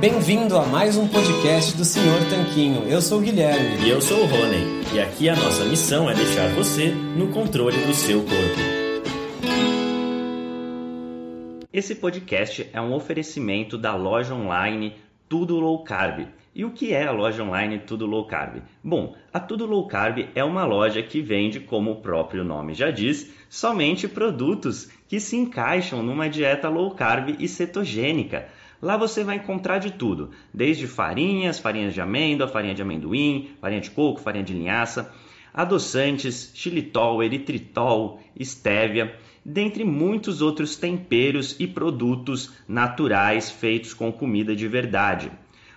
Bem-vindo a mais um podcast do Senhor Tanquinho. Eu sou o Guilherme. E eu sou o Rony. E aqui a nossa missão é deixar você no controle do seu corpo. Esse podcast é um oferecimento da loja online Tudo Low Carb. E o que é a loja online Tudo Low Carb? Bom, a Tudo Low Carb é uma loja que vende, como o próprio nome já diz, somente produtos que se encaixam numa dieta low carb e cetogênica. Lá você vai encontrar de tudo, desde farinhas, farinhas de amêndoa, farinha de amendoim, farinha de coco, farinha de linhaça, adoçantes, xilitol, eritritol, estévia, dentre muitos outros temperos e produtos naturais feitos com comida de verdade.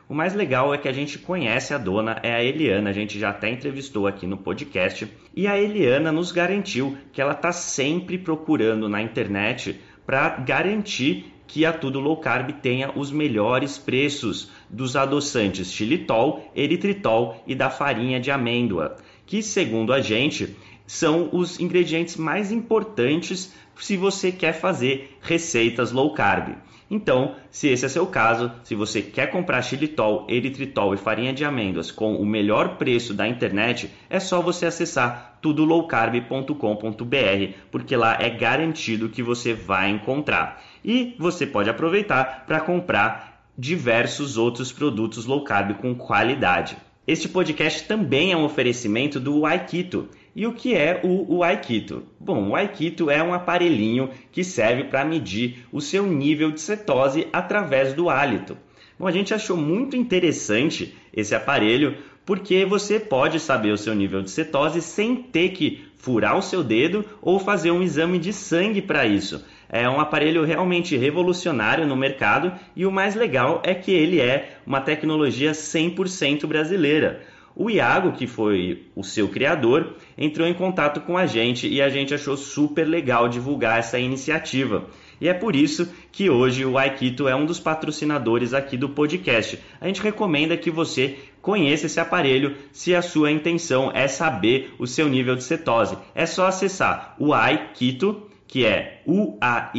O mais legal é que a gente conhece a dona, é a Eliana, a gente já até entrevistou aqui no podcast, e a Eliana nos garantiu que ela está sempre procurando na internet para garantir que a Tudo Low Carb tenha os melhores preços dos adoçantes xilitol, eritritol e da farinha de amêndoa, que, segundo a gente, são os ingredientes mais importantes se você quer fazer receitas low carb. Então, se esse é seu caso, se você quer comprar xilitol, eritritol e farinha de amêndoas com o melhor preço da internet, é só você acessar tudolowcarb.com.br, porque lá é garantido que você vai encontrar. E você pode aproveitar para comprar diversos outros produtos low carb com qualidade. Este podcast também é um oferecimento do Aikito. E o que é o, o Aikito? Bom, o Aikito é um aparelhinho que serve para medir o seu nível de cetose através do hálito. Bom, a gente achou muito interessante esse aparelho porque você pode saber o seu nível de cetose sem ter que furar o seu dedo ou fazer um exame de sangue para isso. É um aparelho realmente revolucionário no mercado e o mais legal é que ele é uma tecnologia 100% brasileira. O Iago, que foi o seu criador, entrou em contato com a gente e a gente achou super legal divulgar essa iniciativa. E é por isso que hoje o Aikito é um dos patrocinadores aqui do podcast. A gente recomenda que você conheça esse aparelho se a sua intenção é saber o seu nível de cetose. É só acessar o aikito.com que é uaiketo.com.br.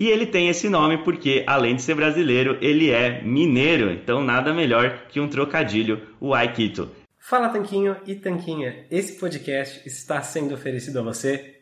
E ele tem esse nome porque, além de ser brasileiro, ele é mineiro, então nada melhor que um trocadilho, o Aikito. Fala Tanquinho e Tanquinha, esse podcast está sendo oferecido a você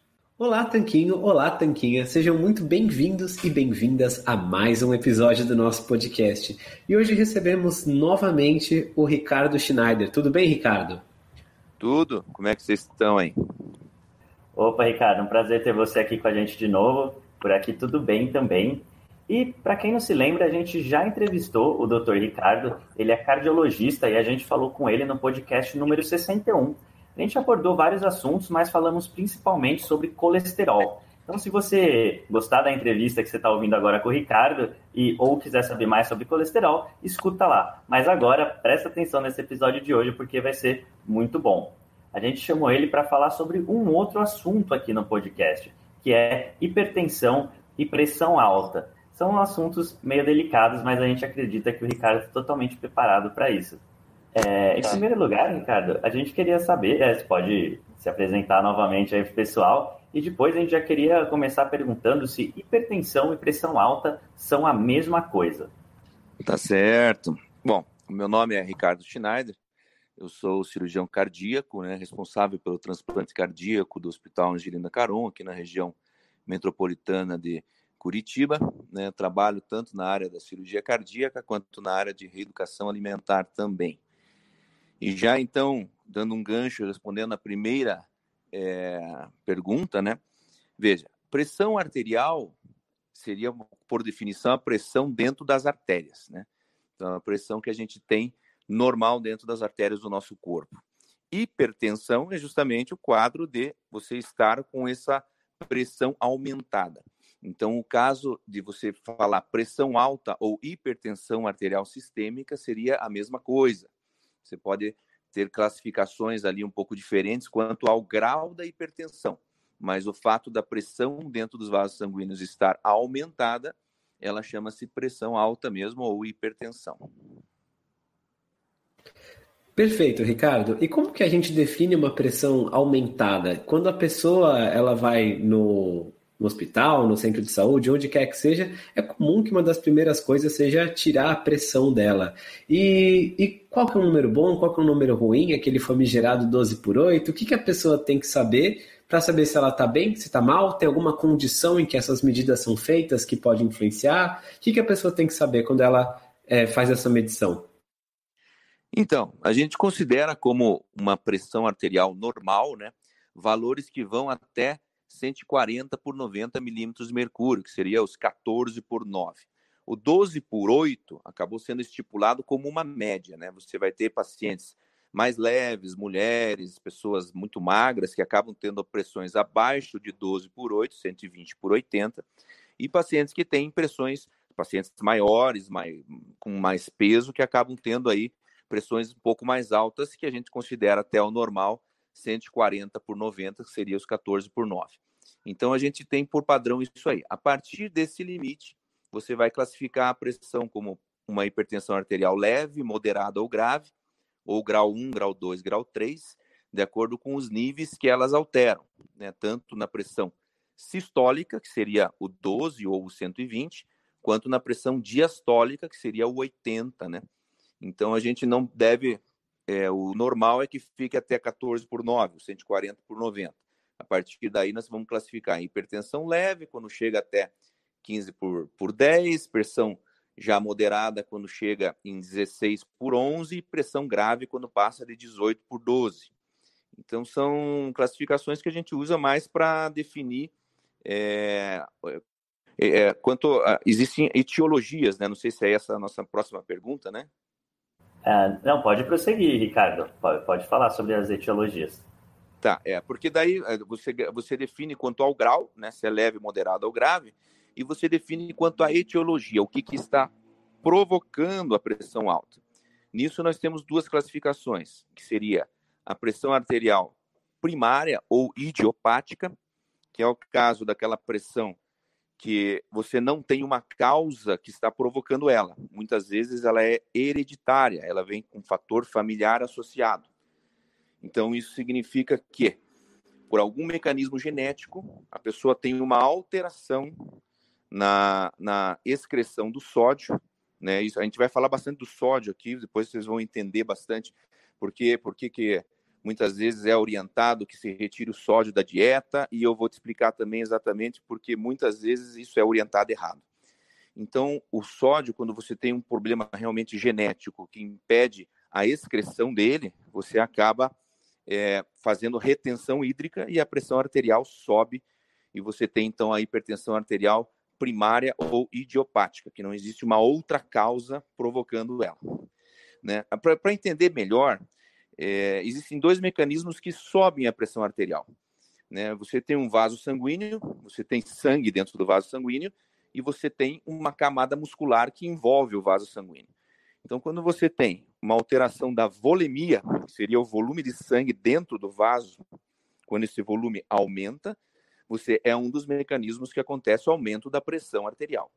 Olá, Tanquinho! Olá, Tanquinha! Sejam muito bem-vindos e bem-vindas a mais um episódio do nosso podcast. E hoje recebemos novamente o Ricardo Schneider. Tudo bem, Ricardo? Tudo. Como é que vocês estão aí? Opa, Ricardo, um prazer ter você aqui com a gente de novo. Por aqui tudo bem também. E para quem não se lembra, a gente já entrevistou o Dr. Ricardo, ele é cardiologista e a gente falou com ele no podcast número 61 a gente abordou vários assuntos, mas falamos principalmente sobre colesterol. Então, se você gostar da entrevista que você está ouvindo agora com o Ricardo e ou quiser saber mais sobre colesterol, escuta lá. Mas agora presta atenção nesse episódio de hoje porque vai ser muito bom. A gente chamou ele para falar sobre um outro assunto aqui no podcast, que é hipertensão e pressão alta. São assuntos meio delicados, mas a gente acredita que o Ricardo está é totalmente preparado para isso. É, em tá. primeiro lugar, Ricardo, a gente queria saber, é, você pode se apresentar novamente aí pro pessoal, e depois a gente já queria começar perguntando se hipertensão e pressão alta são a mesma coisa. Tá certo. Bom, meu nome é Ricardo Schneider, eu sou cirurgião cardíaco, né, responsável pelo transplante cardíaco do Hospital Angelina Caron, aqui na região metropolitana de Curitiba. Né, trabalho tanto na área da cirurgia cardíaca quanto na área de reeducação alimentar também. E já então, dando um gancho, respondendo a primeira é, pergunta, né? Veja, pressão arterial seria, por definição, a pressão dentro das artérias, né? Então, é a pressão que a gente tem normal dentro das artérias do nosso corpo. Hipertensão é justamente o quadro de você estar com essa pressão aumentada. Então, o caso de você falar pressão alta ou hipertensão arterial sistêmica seria a mesma coisa. Você pode ter classificações ali um pouco diferentes quanto ao grau da hipertensão, mas o fato da pressão dentro dos vasos sanguíneos estar aumentada, ela chama-se pressão alta mesmo ou hipertensão. Perfeito, Ricardo. E como que a gente define uma pressão aumentada? Quando a pessoa ela vai no no hospital, no centro de saúde, onde quer que seja, é comum que uma das primeiras coisas seja tirar a pressão dela. E, e qual que é o um número bom, qual que é o um número ruim, aquele famigerado 12 por 8, o que, que a pessoa tem que saber para saber se ela está bem, se está mal, tem alguma condição em que essas medidas são feitas que pode influenciar? O que, que a pessoa tem que saber quando ela é, faz essa medição? Então, a gente considera como uma pressão arterial normal, né? Valores que vão até 140 por 90 milímetros de mercúrio, que seria os 14 por 9. O 12 por 8 acabou sendo estipulado como uma média, né? Você vai ter pacientes mais leves, mulheres, pessoas muito magras, que acabam tendo pressões abaixo de 12 por 8, 120 por 80, e pacientes que têm pressões, pacientes maiores, mais, com mais peso, que acabam tendo aí pressões um pouco mais altas, que a gente considera até o normal, 140 por 90, que seria os 14 por 9. Então a gente tem por padrão isso aí. A partir desse limite, você vai classificar a pressão como uma hipertensão arterial leve, moderada ou grave, ou grau 1, grau 2, grau 3, de acordo com os níveis que elas alteram, né? tanto na pressão sistólica, que seria o 12 ou o 120, quanto na pressão diastólica, que seria o 80, né? Então a gente não deve é, o normal é que fique até 14 por 9, 140 por 90. A partir daí, nós vamos classificar hipertensão leve, quando chega até 15 por, por 10, pressão já moderada quando chega em 16 por 11 e pressão grave quando passa de 18 por 12. Então, são classificações que a gente usa mais para definir. É, é, é, quanto a, existem etiologias, né? Não sei se é essa a nossa próxima pergunta, né? É, não, pode prosseguir, Ricardo. Pode, pode, falar sobre as etiologias. Tá, é, porque daí é, você, você define quanto ao grau, né, se é leve, moderado ou grave, e você define quanto à etiologia, o que, que está provocando a pressão alta. Nisso nós temos duas classificações, que seria a pressão arterial primária ou idiopática, que é o caso daquela pressão que você não tem uma causa que está provocando ela. Muitas vezes ela é hereditária, ela vem com um fator familiar associado. Então isso significa que por algum mecanismo genético, a pessoa tem uma alteração na, na excreção do sódio. Né? Isso, a gente vai falar bastante do sódio aqui, depois vocês vão entender bastante por, quê, por que, que muitas vezes é orientado que se retire o sódio da dieta, e eu vou te explicar também exatamente porque muitas vezes isso é orientado errado. Então, o sódio, quando você tem um problema realmente genético que impede a excreção dele, você acaba é, fazendo retenção hídrica e a pressão arterial sobe, e você tem então a hipertensão arterial primária ou idiopática, que não existe uma outra causa provocando ela. Né? Para entender melhor, é, existem dois mecanismos que sobem a pressão arterial. Né? Você tem um vaso sanguíneo, você tem sangue dentro do vaso sanguíneo e você tem uma camada muscular que envolve o vaso sanguíneo. Então, quando você tem uma alteração da volemia, que seria o volume de sangue dentro do vaso, quando esse volume aumenta, você é um dos mecanismos que acontece o aumento da pressão arterial.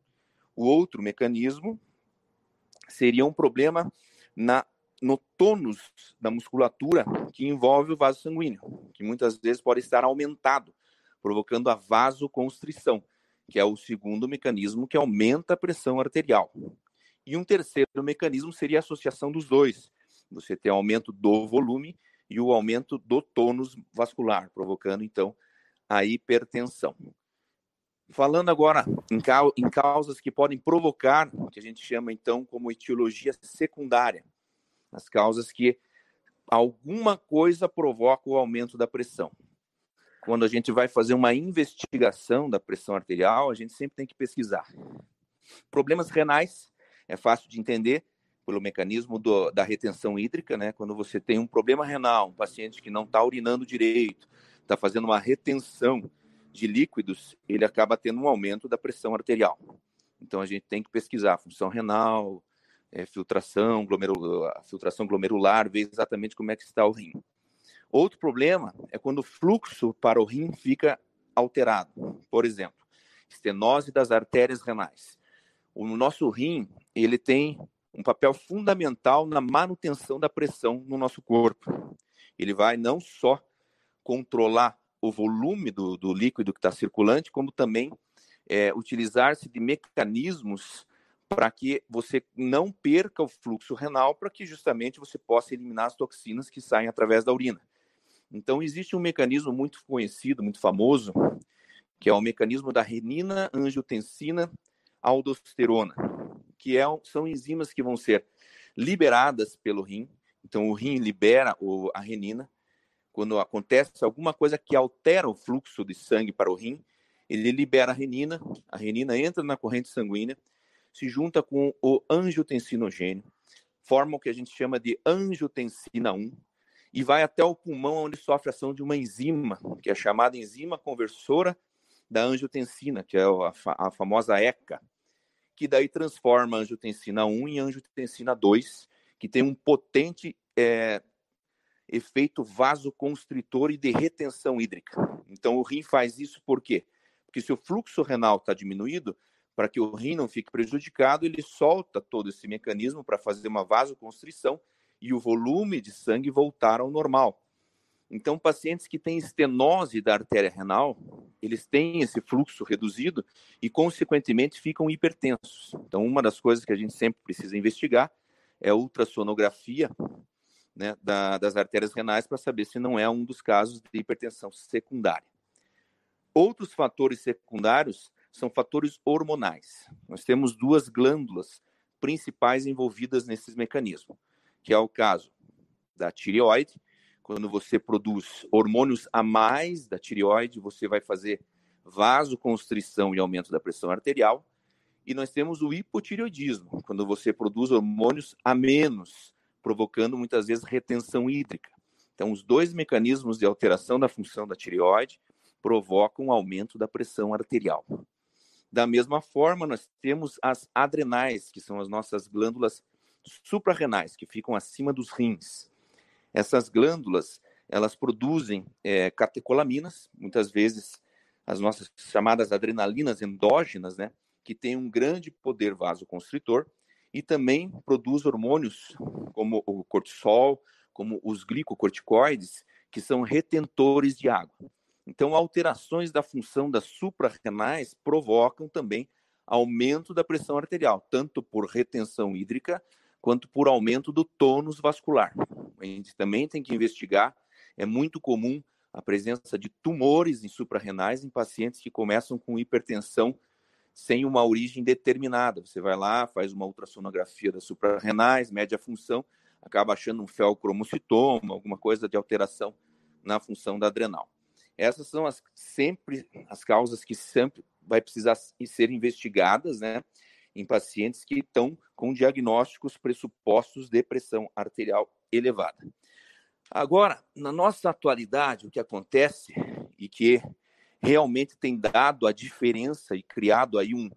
O outro mecanismo seria um problema na no tônus da musculatura que envolve o vaso sanguíneo, que muitas vezes pode estar aumentado, provocando a vasoconstrição, que é o segundo mecanismo que aumenta a pressão arterial. E um terceiro mecanismo seria a associação dos dois. Você tem aumento do volume e o aumento do tônus vascular, provocando então a hipertensão. Falando agora em, causas que podem provocar, que a gente chama então como etiologia secundária, as causas que alguma coisa provoca o aumento da pressão. Quando a gente vai fazer uma investigação da pressão arterial, a gente sempre tem que pesquisar. Problemas renais é fácil de entender pelo mecanismo do, da retenção hídrica, né? Quando você tem um problema renal, um paciente que não está urinando direito, está fazendo uma retenção de líquidos, ele acaba tendo um aumento da pressão arterial. Então a gente tem que pesquisar função renal, é, filtração, a filtração glomerular, ver exatamente como é que está o rim. Outro problema é quando o fluxo para o rim fica alterado. Por exemplo, estenose das artérias renais. O nosso rim, ele tem um papel fundamental na manutenção da pressão no nosso corpo. Ele vai não só controlar o volume do, do líquido que está circulante, como também é, utilizar-se de mecanismos para que você não perca o fluxo renal, para que justamente você possa eliminar as toxinas que saem através da urina. Então, existe um mecanismo muito conhecido, muito famoso, que é o mecanismo da renina, angiotensina, aldosterona, que é, são enzimas que vão ser liberadas pelo rim. Então, o rim libera o, a renina. Quando acontece alguma coisa que altera o fluxo de sangue para o rim, ele libera a renina, a renina entra na corrente sanguínea se junta com o angiotensinogênio, forma o que a gente chama de angiotensina 1 e vai até o pulmão onde sofre ação de uma enzima, que é chamada enzima conversora da angiotensina, que é a, a famosa ECA, que daí transforma a angiotensina 1 em angiotensina 2, que tem um potente é, efeito vasoconstritor e de retenção hídrica. Então, o rim faz isso por quê? Porque se o fluxo renal está diminuído, para que o rim não fique prejudicado, ele solta todo esse mecanismo para fazer uma vasoconstrição e o volume de sangue voltar ao normal. Então, pacientes que têm estenose da artéria renal, eles têm esse fluxo reduzido e, consequentemente, ficam hipertensos. Então, uma das coisas que a gente sempre precisa investigar é a ultrassonografia né, da, das artérias renais para saber se não é um dos casos de hipertensão secundária. Outros fatores secundários são fatores hormonais. Nós temos duas glândulas principais envolvidas nesses mecanismos, que é o caso da tireoide. Quando você produz hormônios a mais da tireoide, você vai fazer vasoconstrição e aumento da pressão arterial. E nós temos o hipotireoidismo, quando você produz hormônios a menos, provocando muitas vezes retenção hídrica. Então, os dois mecanismos de alteração da função da tireoide provocam aumento da pressão arterial. Da mesma forma, nós temos as adrenais, que são as nossas glândulas suprarrenais, que ficam acima dos rins. Essas glândulas, elas produzem é, catecolaminas, muitas vezes as nossas chamadas adrenalinas endógenas, né, que tem um grande poder vasoconstritor e também produz hormônios como o cortisol, como os glicocorticoides, que são retentores de água. Então, alterações da função das suprarrenais provocam também aumento da pressão arterial, tanto por retenção hídrica quanto por aumento do tônus vascular. A gente também tem que investigar, é muito comum a presença de tumores em suprarrenais em pacientes que começam com hipertensão sem uma origem determinada. Você vai lá, faz uma ultrassonografia das suprarrenais, mede a função, acaba achando um feocromocitoma, alguma coisa de alteração na função da adrenal. Essas são as sempre as causas que sempre vai precisar ser investigadas, né? Em pacientes que estão com diagnósticos pressupostos de pressão arterial elevada. Agora, na nossa atualidade, o que acontece e que realmente tem dado a diferença e criado aí um,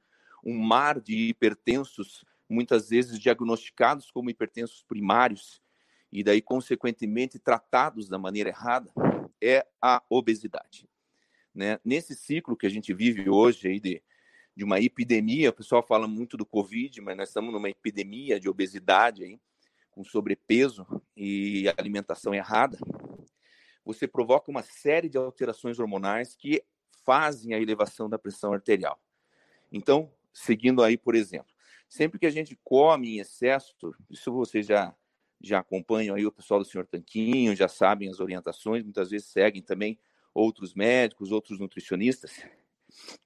um mar de hipertensos, muitas vezes diagnosticados como hipertensos primários, e daí, consequentemente, tratados da maneira errada, é a obesidade. Né? Nesse ciclo que a gente vive hoje aí de, de uma epidemia, o pessoal fala muito do Covid, mas nós estamos numa epidemia de obesidade aí, com sobrepeso e alimentação errada. Você provoca uma série de alterações hormonais que fazem a elevação da pressão arterial. Então, seguindo aí, por exemplo, sempre que a gente come em excesso, isso você já já acompanham aí o pessoal do senhor Tanquinho, já sabem as orientações, muitas vezes seguem também outros médicos, outros nutricionistas,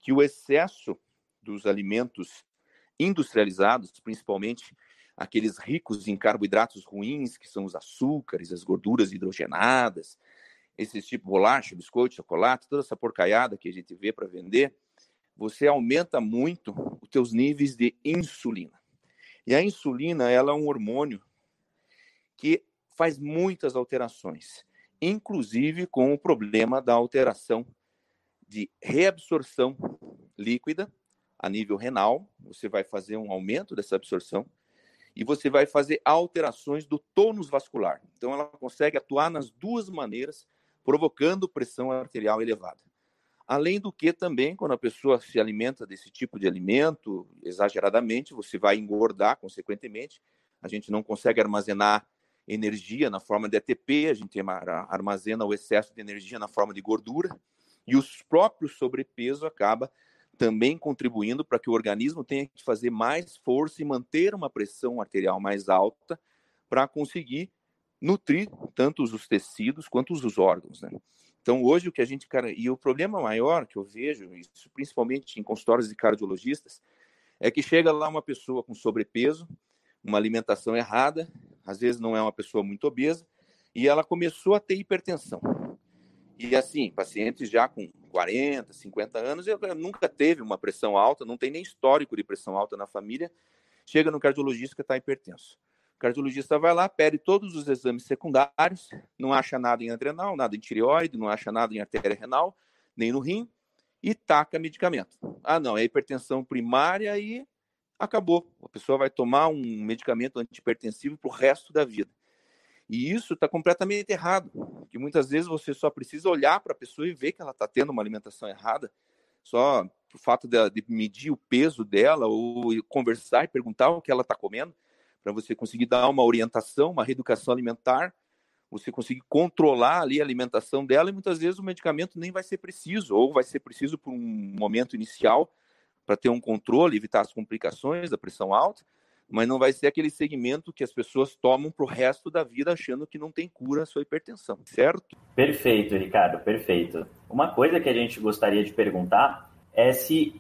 que o excesso dos alimentos industrializados, principalmente aqueles ricos em carboidratos ruins, que são os açúcares, as gorduras hidrogenadas, esses tipo bolacha, biscoito, chocolate, toda essa porcaiada que a gente vê para vender, você aumenta muito os teus níveis de insulina. E a insulina, ela é um hormônio que faz muitas alterações, inclusive com o problema da alteração de reabsorção líquida a nível renal. Você vai fazer um aumento dessa absorção e você vai fazer alterações do tônus vascular. Então, ela consegue atuar nas duas maneiras, provocando pressão arterial elevada. Além do que, também, quando a pessoa se alimenta desse tipo de alimento exageradamente, você vai engordar, consequentemente. A gente não consegue armazenar energia na forma de ATP, a gente armazena o excesso de energia na forma de gordura, e o próprio sobrepeso acaba também contribuindo para que o organismo tenha que fazer mais força e manter uma pressão arterial mais alta para conseguir nutrir tanto os tecidos quanto os órgãos, né? Então, hoje o que a gente cara e o problema maior que eu vejo, isso principalmente em consultórios de cardiologistas, é que chega lá uma pessoa com sobrepeso, uma alimentação errada, às vezes não é uma pessoa muito obesa, e ela começou a ter hipertensão. E assim, pacientes já com 40, 50 anos, ela nunca teve uma pressão alta, não tem nem histórico de pressão alta na família, chega no cardiologista que está hipertenso. O cardiologista vai lá, pede todos os exames secundários, não acha nada em adrenal, nada em tireoide, não acha nada em artéria renal, nem no rim, e taca medicamento. Ah, não, é hipertensão primária e acabou. A pessoa vai tomar um medicamento antipertensivo para o resto da vida. E isso está completamente errado, que muitas vezes você só precisa olhar para a pessoa e ver que ela está tendo uma alimentação errada, só o fato de, de, medir o peso dela ou conversar e perguntar o que ela está comendo, para você conseguir dar uma orientação, uma reeducação alimentar, você conseguir controlar ali a alimentação dela e muitas vezes o medicamento nem vai ser preciso ou vai ser preciso por um momento inicial para ter um controle, evitar as complicações da pressão alta, mas não vai ser aquele segmento que as pessoas tomam para o resto da vida achando que não tem cura a sua hipertensão, certo? Perfeito, Ricardo, perfeito. Uma coisa que a gente gostaria de perguntar é se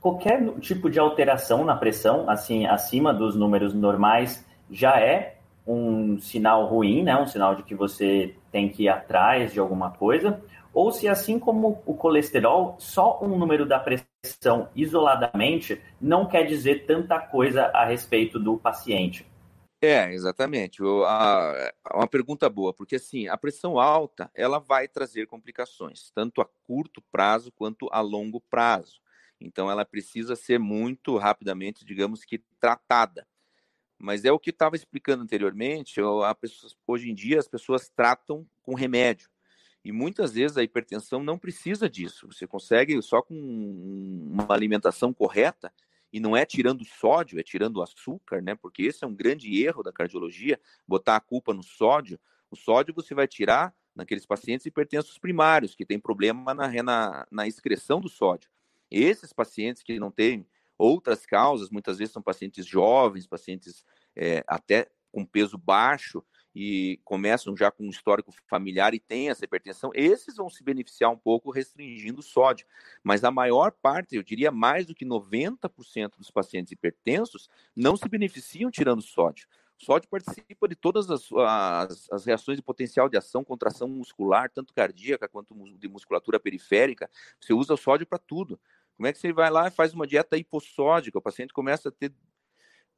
qualquer tipo de alteração na pressão, assim, acima dos números normais, já é um sinal ruim, né? Um sinal de que você tem que ir atrás de alguma coisa, ou se assim como o colesterol, só um número da pressão são isoladamente não quer dizer tanta coisa a respeito do paciente. É, exatamente. Eu, a, uma pergunta boa, porque assim, a pressão alta, ela vai trazer complicações, tanto a curto prazo quanto a longo prazo. Então, ela precisa ser muito rapidamente, digamos que, tratada. Mas é o que estava explicando anteriormente, pessoa, hoje em dia as pessoas tratam com remédio. E muitas vezes a hipertensão não precisa disso. Você consegue só com uma alimentação correta, e não é tirando sódio, é tirando açúcar, né? Porque esse é um grande erro da cardiologia, botar a culpa no sódio. O sódio você vai tirar naqueles pacientes hipertensos primários, que tem problema na, na, na excreção do sódio. Esses pacientes que não têm outras causas, muitas vezes são pacientes jovens, pacientes é, até com peso baixo, e começam já com um histórico familiar e têm essa hipertensão, esses vão se beneficiar um pouco restringindo o sódio. Mas a maior parte, eu diria mais do que 90% dos pacientes hipertensos, não se beneficiam tirando sódio. O sódio participa de todas as, as, as, reações de potencial de ação, contração muscular, tanto cardíaca quanto de musculatura periférica. Você usa o sódio para tudo. Como é que você vai lá e faz uma dieta hipossódica? O paciente começa a ter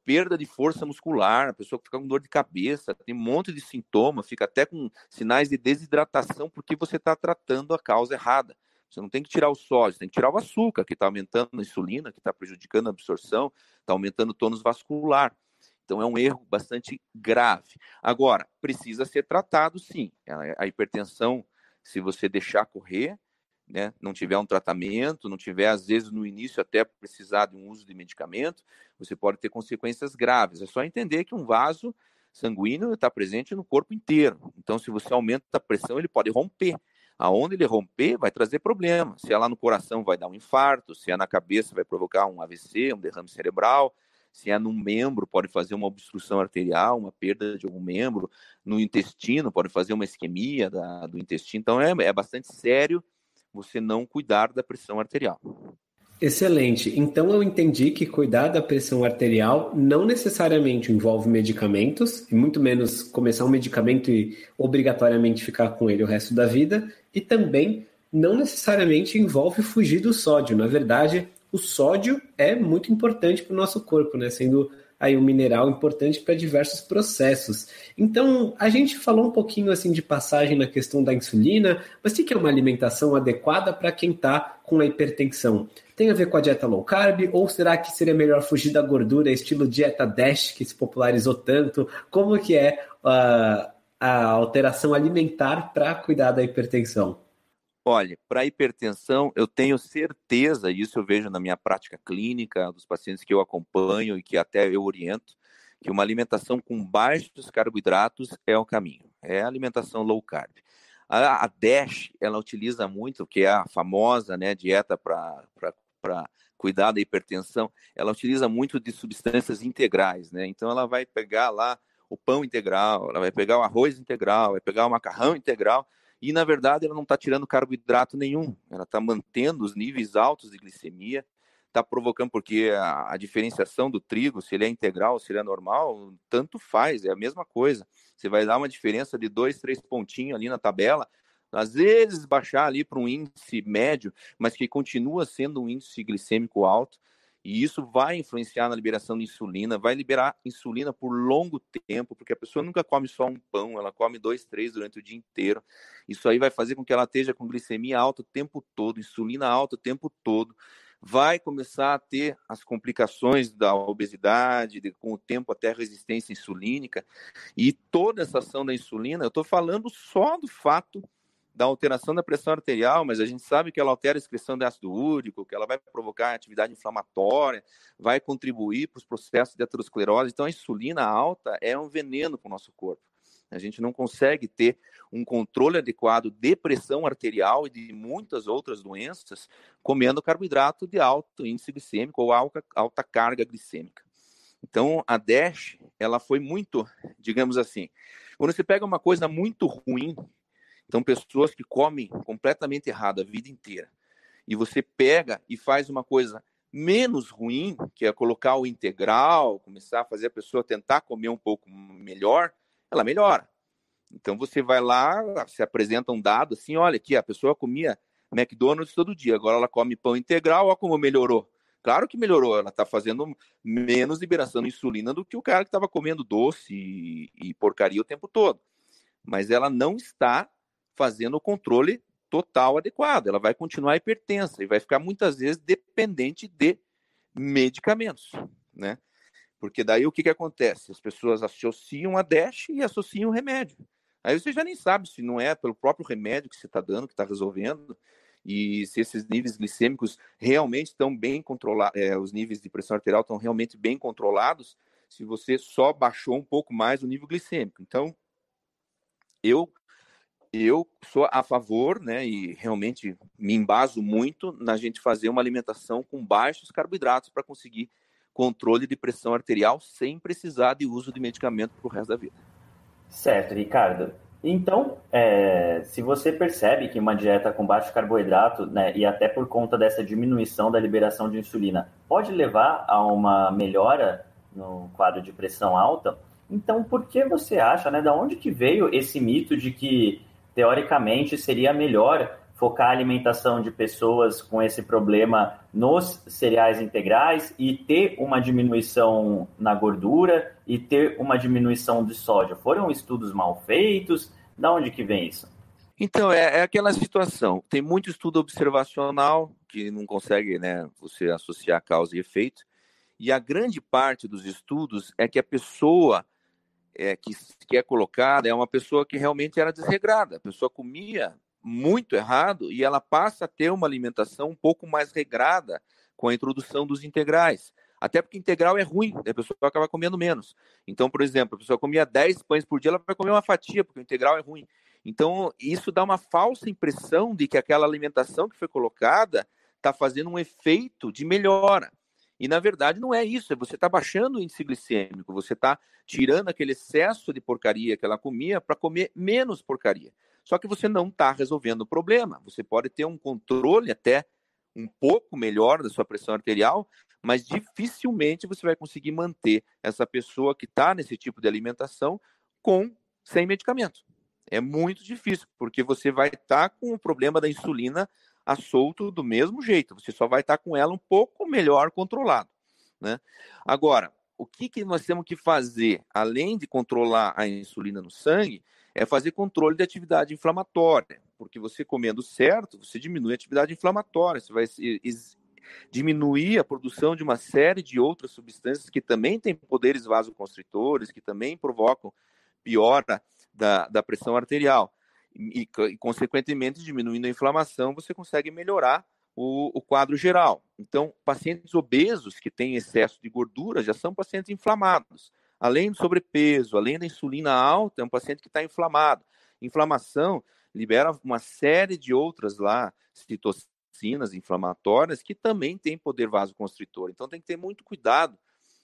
perda de força muscular, a pessoa fica com dor de cabeça, tem um monte de sintoma, fica até com sinais de desidratação, porque você está tratando a causa errada. Você não tem que tirar o sódio, tem que tirar o açúcar, que está aumentando a insulina, que está prejudicando a absorção, está aumentando o tônus vascular. Então é um erro bastante grave. Agora, precisa ser tratado sim. A hipertensão, se você deixar correr, né, não tiver um tratamento, não tiver, às vezes, no início até precisar de um uso de medicamento, você pode ter consequências graves. É só entender que um vaso sanguíneo está presente no corpo inteiro. Então, se você aumenta a pressão, ele pode romper. Aonde ele romper, vai trazer problema. Se é lá no coração, vai dar um infarto. Se é na cabeça, vai provocar um AVC, um derrame cerebral. Se é num membro, pode fazer uma obstrução arterial, uma perda de algum membro. No intestino, pode fazer uma isquemia da, do intestino. Então, é, é bastante sério você não cuidar da pressão arterial. Excelente. Então eu entendi que cuidar da pressão arterial não necessariamente envolve medicamentos, e muito menos começar um medicamento e obrigatoriamente ficar com ele o resto da vida, e também não necessariamente envolve fugir do sódio. Na verdade, o sódio é muito importante para o nosso corpo, né? Sendo aí um mineral importante para diversos processos. Então, a gente falou um pouquinho assim de passagem na questão da insulina, mas o que é uma alimentação adequada para quem está com a hipertensão? Tem a ver com a dieta low carb ou será que seria melhor fugir da gordura, estilo dieta DASH que se popularizou tanto? Como que é ah, a alteração alimentar para cuidar da hipertensão? Olha, para hipertensão, eu tenho certeza, isso eu vejo na minha prática clínica, dos pacientes que eu acompanho e que até eu oriento, que uma alimentação com baixos carboidratos é o caminho, é a alimentação low carb. A, a DASH, ela utiliza muito, que é a famosa né, dieta para cuidar da hipertensão, ela utiliza muito de substâncias integrais, né? Então ela vai pegar lá o pão integral, ela vai pegar o arroz integral, vai pegar o macarrão integral, e, na verdade, ela não está tirando carboidrato nenhum, ela está mantendo os níveis altos de glicemia, está provocando, porque a, a, diferenciação do trigo, se ele é integral, se ele é normal, tanto faz, é a mesma coisa. Você vai dar uma diferença de dois, três pontinhos ali na tabela, às vezes baixar ali para um índice médio, mas que continua sendo um índice glicêmico alto. E isso vai influenciar na liberação de insulina, vai liberar insulina por longo tempo, porque a pessoa nunca come só um pão, ela come dois, três durante o dia inteiro. Isso aí vai fazer com que ela esteja com glicemia alta o tempo todo, insulina alta o tempo todo. Vai começar a ter as complicações da obesidade, de, com o tempo até resistência insulínica. E toda essa ação da insulina, eu estou falando só do fato da alteração da pressão arterial, mas a gente sabe que ela altera a excreção de ácido úrico, que ela vai provocar atividade inflamatória, vai contribuir para os processos de aterosclerose. Então, a insulina alta é um veneno para o nosso corpo. A gente não consegue ter um controle adequado de pressão arterial e de muitas outras doenças comendo carboidrato de alto índice glicêmico ou alta, alta carga glicêmica. Então, a DASH, ela foi muito, digamos assim, quando você pega uma coisa muito ruim então, pessoas que comem completamente errado a vida inteira e você pega e faz uma coisa menos ruim, que é colocar o integral, começar a fazer a pessoa tentar comer um pouco melhor, ela melhora. Então você vai lá, se apresenta um dado assim, olha aqui, a pessoa comia McDonald's todo dia, agora ela come pão integral, olha como melhorou. Claro que melhorou, ela está fazendo menos liberação de insulina do que o cara que estava comendo doce e, e porcaria o tempo todo. Mas ela não está fazendo o controle total adequado. Ela vai continuar hipertensa e vai ficar muitas vezes dependente de medicamentos, né? Porque daí o que, que acontece? As pessoas associam a DASH e associam o remédio. Aí você já nem sabe se não é pelo próprio remédio que você está dando, que está resolvendo, e se esses níveis glicêmicos realmente estão bem controlados, é, os níveis de pressão arterial estão realmente bem controlados, se você só baixou um pouco mais o nível glicêmico. Então, eu eu sou a favor, né, e realmente me embaso muito na gente fazer uma alimentação com baixos carboidratos para conseguir controle de pressão arterial sem precisar de uso de medicamento para o resto da vida. Certo, Ricardo. Então, é, se você percebe que uma dieta com baixo carboidrato, né, e até por conta dessa diminuição da liberação de insulina, pode levar a uma melhora no quadro de pressão alta, então por que você acha, né, da onde que veio esse mito de que teoricamente seria melhor focar a alimentação de pessoas com esse problema nos cereais integrais e ter uma diminuição na gordura e ter uma diminuição de sódio. Foram estudos mal feitos? Da onde que vem isso? Então, é, é, aquela situação. Tem muito estudo observacional que não consegue né, você associar causa e efeito. E a grande parte dos estudos é que a pessoa é, que, que é colocada é uma pessoa que realmente era desregrada, a pessoa comia muito errado e ela passa a ter uma alimentação um pouco mais regrada com a introdução dos integrais. Até porque integral é ruim, a pessoa acaba comendo menos. Então, por exemplo, a pessoa comia 10 pães por dia, ela vai comer uma fatia, porque o integral é ruim. Então, isso dá uma falsa impressão de que aquela alimentação que foi colocada está fazendo um efeito de melhora. E na verdade não é isso, é você está baixando o índice glicêmico, você está tirando aquele excesso de porcaria que ela comia para comer menos porcaria. Só que você não está resolvendo o problema. Você pode ter um controle até um pouco melhor da sua pressão arterial, mas dificilmente você vai conseguir manter essa pessoa que está nesse tipo de alimentação com sem medicamento. É muito difícil, porque você vai estar tá com o problema da insulina a solto do mesmo jeito. Você só vai estar com ela um pouco melhor controlado. Né? Agora, o que, que nós temos que fazer, além de controlar a insulina no sangue, é fazer controle de atividade inflamatória. Porque você comendo certo, você diminui a atividade inflamatória, você vai diminuir a produção de uma série de outras substâncias que também têm poderes vasoconstritores, que também provocam piora da, da pressão arterial e, e, consequentemente, diminuindo a inflamação, você consegue melhorar o, o, quadro geral. Então, pacientes obesos que têm excesso de gordura já são pacientes inflamados. Além do sobrepeso, além da insulina alta, é um paciente que está inflamado. Inflamação libera uma série de outras lá, citocinas inflamatórias, que também têm poder vasoconstritor. Então, tem que ter muito cuidado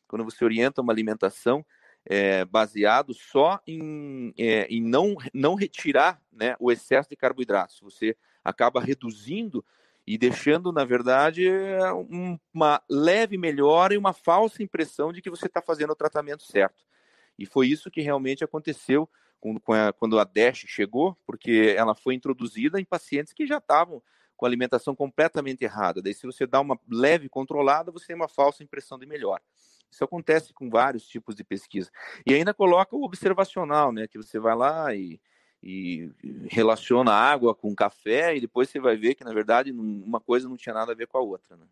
quando você orienta uma alimentação é, baseado só em, é, em não, não retirar né, o excesso de carboidratos. Você acaba reduzindo e deixando, na verdade, uma leve melhora e uma falsa impressão de que você está fazendo o tratamento certo. E foi isso que realmente aconteceu quando a DASH chegou, porque ela foi introduzida em pacientes que já estavam com alimentação completamente errada. Daí, se você dá uma leve controlada, você tem uma falsa impressão de melhora. Isso acontece com vários tipos de pesquisa. E ainda coloca o observacional, né? Que você vai lá e, e relaciona água com café e depois você vai ver que, na verdade, uma coisa não tinha nada a ver com a outra, né?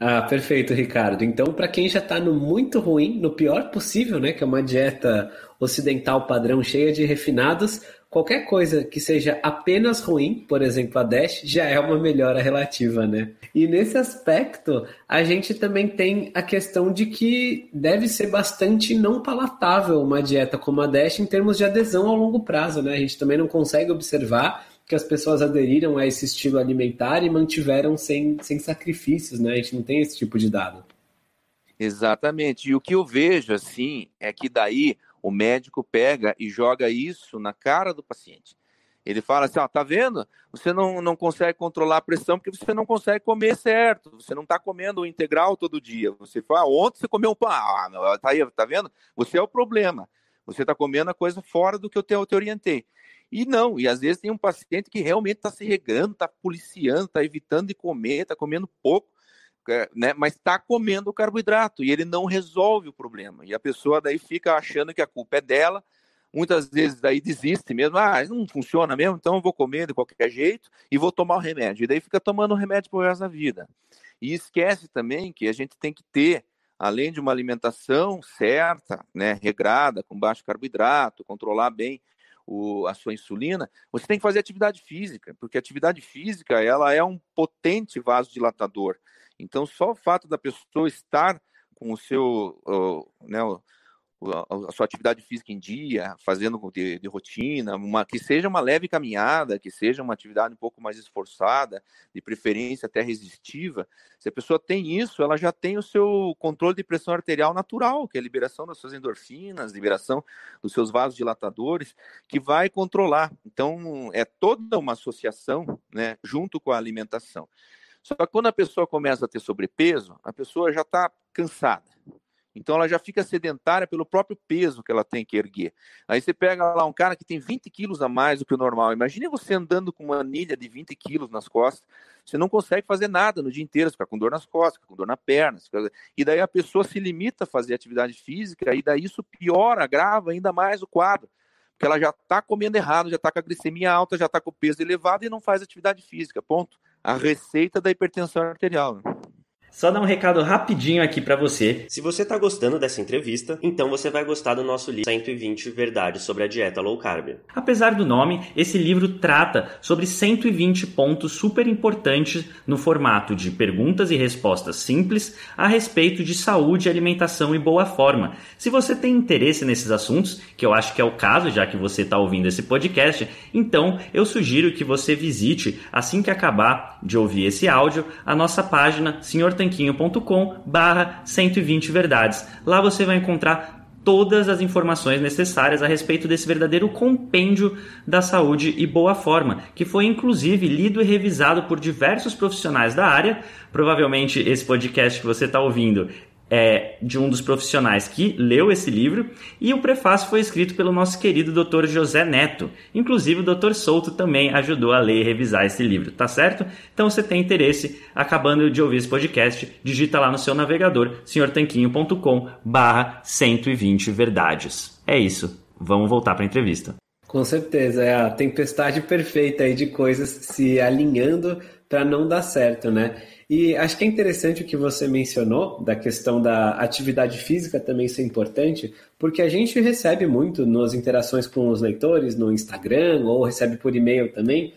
Ah, perfeito, Ricardo. Então, para quem já está no muito ruim, no pior possível, né, que é uma dieta ocidental padrão cheia de refinados, qualquer coisa que seja apenas ruim, por exemplo, a Dash, já é uma melhora relativa, né? E nesse aspecto, a gente também tem a questão de que deve ser bastante não palatável uma dieta como a Dash em termos de adesão ao longo prazo, né? A gente também não consegue observar que as pessoas aderiram a esse estilo alimentar e mantiveram sem, sem sacrifícios, né? A gente não tem esse tipo de dado. Exatamente. E o que eu vejo, assim, é que daí o médico pega e joga isso na cara do paciente. Ele fala assim: ó, tá vendo? Você não, não consegue controlar a pressão porque você não consegue comer certo. Você não tá comendo o integral todo dia. Você fala, ah, ontem você comeu um pão. Ah, ah tá aí, tá vendo? Você é o problema. Você tá comendo a coisa fora do que eu te, eu te orientei. E não, e às vezes tem um paciente que realmente está se regando, está policiando, está evitando de comer, está comendo pouco, é, né? mas está comendo carboidrato e ele não resolve o problema. E a pessoa daí fica achando que a culpa é dela, muitas vezes daí desiste mesmo, ah, não funciona mesmo, então eu vou comer de qualquer jeito e vou tomar o remédio. E daí fica tomando o remédio por resto da vida. E esquece também que a gente tem que ter, além de uma alimentação certa, né, regrada, com baixo carboidrato, controlar bem o, a sua insulina, você tem que fazer atividade física, porque a atividade física ela é um potente vasodilatador. Então, só o fato da pessoa estar com o seu, uh, né, a sua atividade física em dia, fazendo de, de, rotina, uma, que seja uma leve caminhada, que seja uma atividade um pouco mais esforçada, de preferência até resistiva, se a pessoa tem isso, ela já tem o seu controle de pressão arterial natural, que é a liberação das suas endorfinas, liberação dos seus vasos dilatadores, que vai controlar. Então, é toda uma associação né, junto com a alimentação. Só que quando a pessoa começa a ter sobrepeso, a pessoa já está cansada. Então ela já fica sedentária pelo próprio peso que ela tem que erguer. Aí você pega lá um cara que tem 20 quilos a mais do que o normal. Imagina você andando com uma anilha de 20 quilos nas costas. Você não consegue fazer nada no dia inteiro, você fica com dor nas costas, fica com dor na perna. Fica... E daí a pessoa se limita a fazer atividade física e daí isso piora, agrava ainda mais o quadro. Porque ela já está comendo errado, já está com a glicemia alta, já está com o peso elevado e não faz atividade física. Ponto a receita da hipertensão arterial. Né? Só dar um recado rapidinho aqui para você. Se você tá gostando dessa entrevista, então você vai gostar do nosso livro 120 Verdades sobre a Dieta Low Carb. Apesar do nome, esse livro trata sobre 120 pontos super importantes no formato de perguntas e respostas simples a respeito de saúde, alimentação e boa forma. Se você tem interesse nesses assuntos, que eu acho que é o caso, já que você está ouvindo esse podcast, então eu sugiro que você visite, assim que acabar de ouvir esse áudio, a nossa página Senhor tanquinho.com barra 120 verdades. Lá você vai encontrar todas as informações necessárias a respeito desse verdadeiro compêndio da saúde e boa forma, que foi inclusive lido e revisado por diversos profissionais da área. Provavelmente esse podcast que você está ouvindo é, de um dos profissionais que leu esse livro, e o prefácio foi escrito pelo nosso querido Dr. José Neto. Inclusive, o Dr. Souto também ajudou a ler e revisar esse livro, tá certo? Então, se tem interesse, acabando de ouvir esse podcast, digita lá no seu navegador, senhortanquinho.com barra 120 verdades. É isso, vamos voltar para a entrevista. Com certeza, é a tempestade perfeita aí de coisas se alinhando para não dar certo, né? E acho que é interessante o que você mencionou da questão da atividade física também ser importante, porque a gente recebe muito nas interações com os leitores no Instagram ou recebe por e-mail também,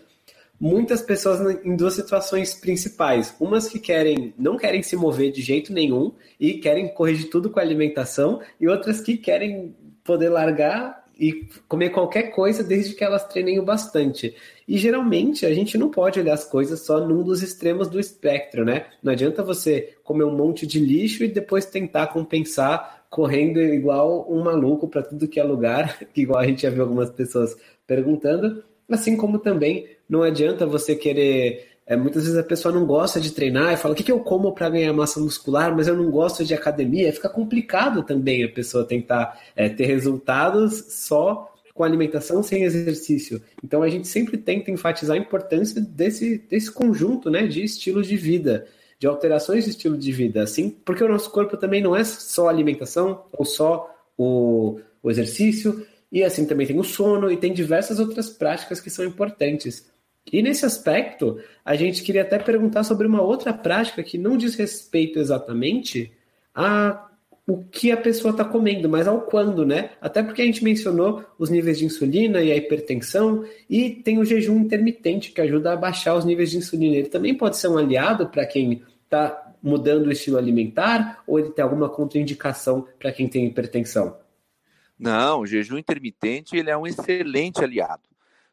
muitas pessoas em duas situações principais. Umas que querem, não querem se mover de jeito nenhum e querem corrigir tudo com a alimentação, e outras que querem poder largar e comer qualquer coisa desde que elas treinem o bastante. E geralmente a gente não pode olhar as coisas só num dos extremos do espectro, né? Não adianta você comer um monte de lixo e depois tentar compensar correndo igual um maluco para tudo que é lugar, igual a gente já viu algumas pessoas perguntando, assim como também não adianta você querer é, muitas vezes a pessoa não gosta de treinar e fala: o que, que eu como para ganhar massa muscular, mas eu não gosto de academia. Fica complicado também a pessoa tentar é, ter resultados só com alimentação sem exercício. Então a gente sempre tenta enfatizar a importância desse, desse conjunto né, de estilos de vida, de alterações de estilo de vida, assim, porque o nosso corpo também não é só alimentação ou só o, o exercício, e assim também tem o sono e tem diversas outras práticas que são importantes. E nesse aspecto, a gente queria até perguntar sobre uma outra prática que não diz respeito exatamente a o que a pessoa está comendo, mas ao quando, né? Até porque a gente mencionou os níveis de insulina e a hipertensão, e tem o jejum intermitente que ajuda a baixar os níveis de insulina. Ele também pode ser um aliado para quem está mudando o estilo alimentar, ou ele tem alguma contraindicação para quem tem hipertensão? Não, o jejum intermitente ele é um excelente aliado.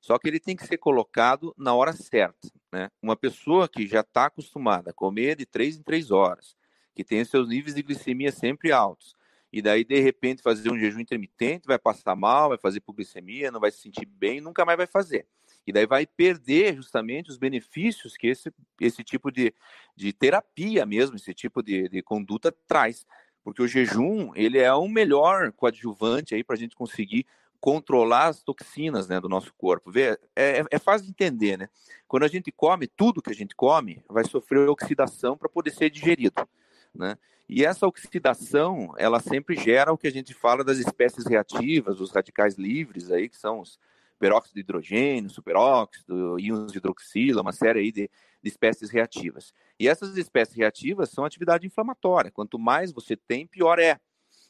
Só que ele tem que ser colocado na hora certa. Né? Uma pessoa que já está acostumada a comer de três em três horas, que tem os seus níveis de glicemia sempre altos, e daí de repente fazer um jejum intermitente, vai passar mal, vai fazer por glicemia, não vai se sentir bem, nunca mais vai fazer. E daí vai perder justamente os benefícios que esse, esse tipo de, de terapia mesmo, esse tipo de, de conduta traz. Porque o jejum, ele é o melhor coadjuvante aí para a gente conseguir controlar as toxinas né, do nosso corpo. Vê, é, é, é fácil de entender, né? Quando a gente come, tudo que a gente come vai sofrer oxidação para poder ser digerido, né? E essa oxidação, ela sempre gera o que a gente fala das espécies reativas, os radicais livres aí, que são os peróxido de hidrogênio, superóxido, íons de hidroxila, uma série aí de, de espécies reativas. E essas espécies reativas são atividade inflamatória. Quanto mais você tem, pior é.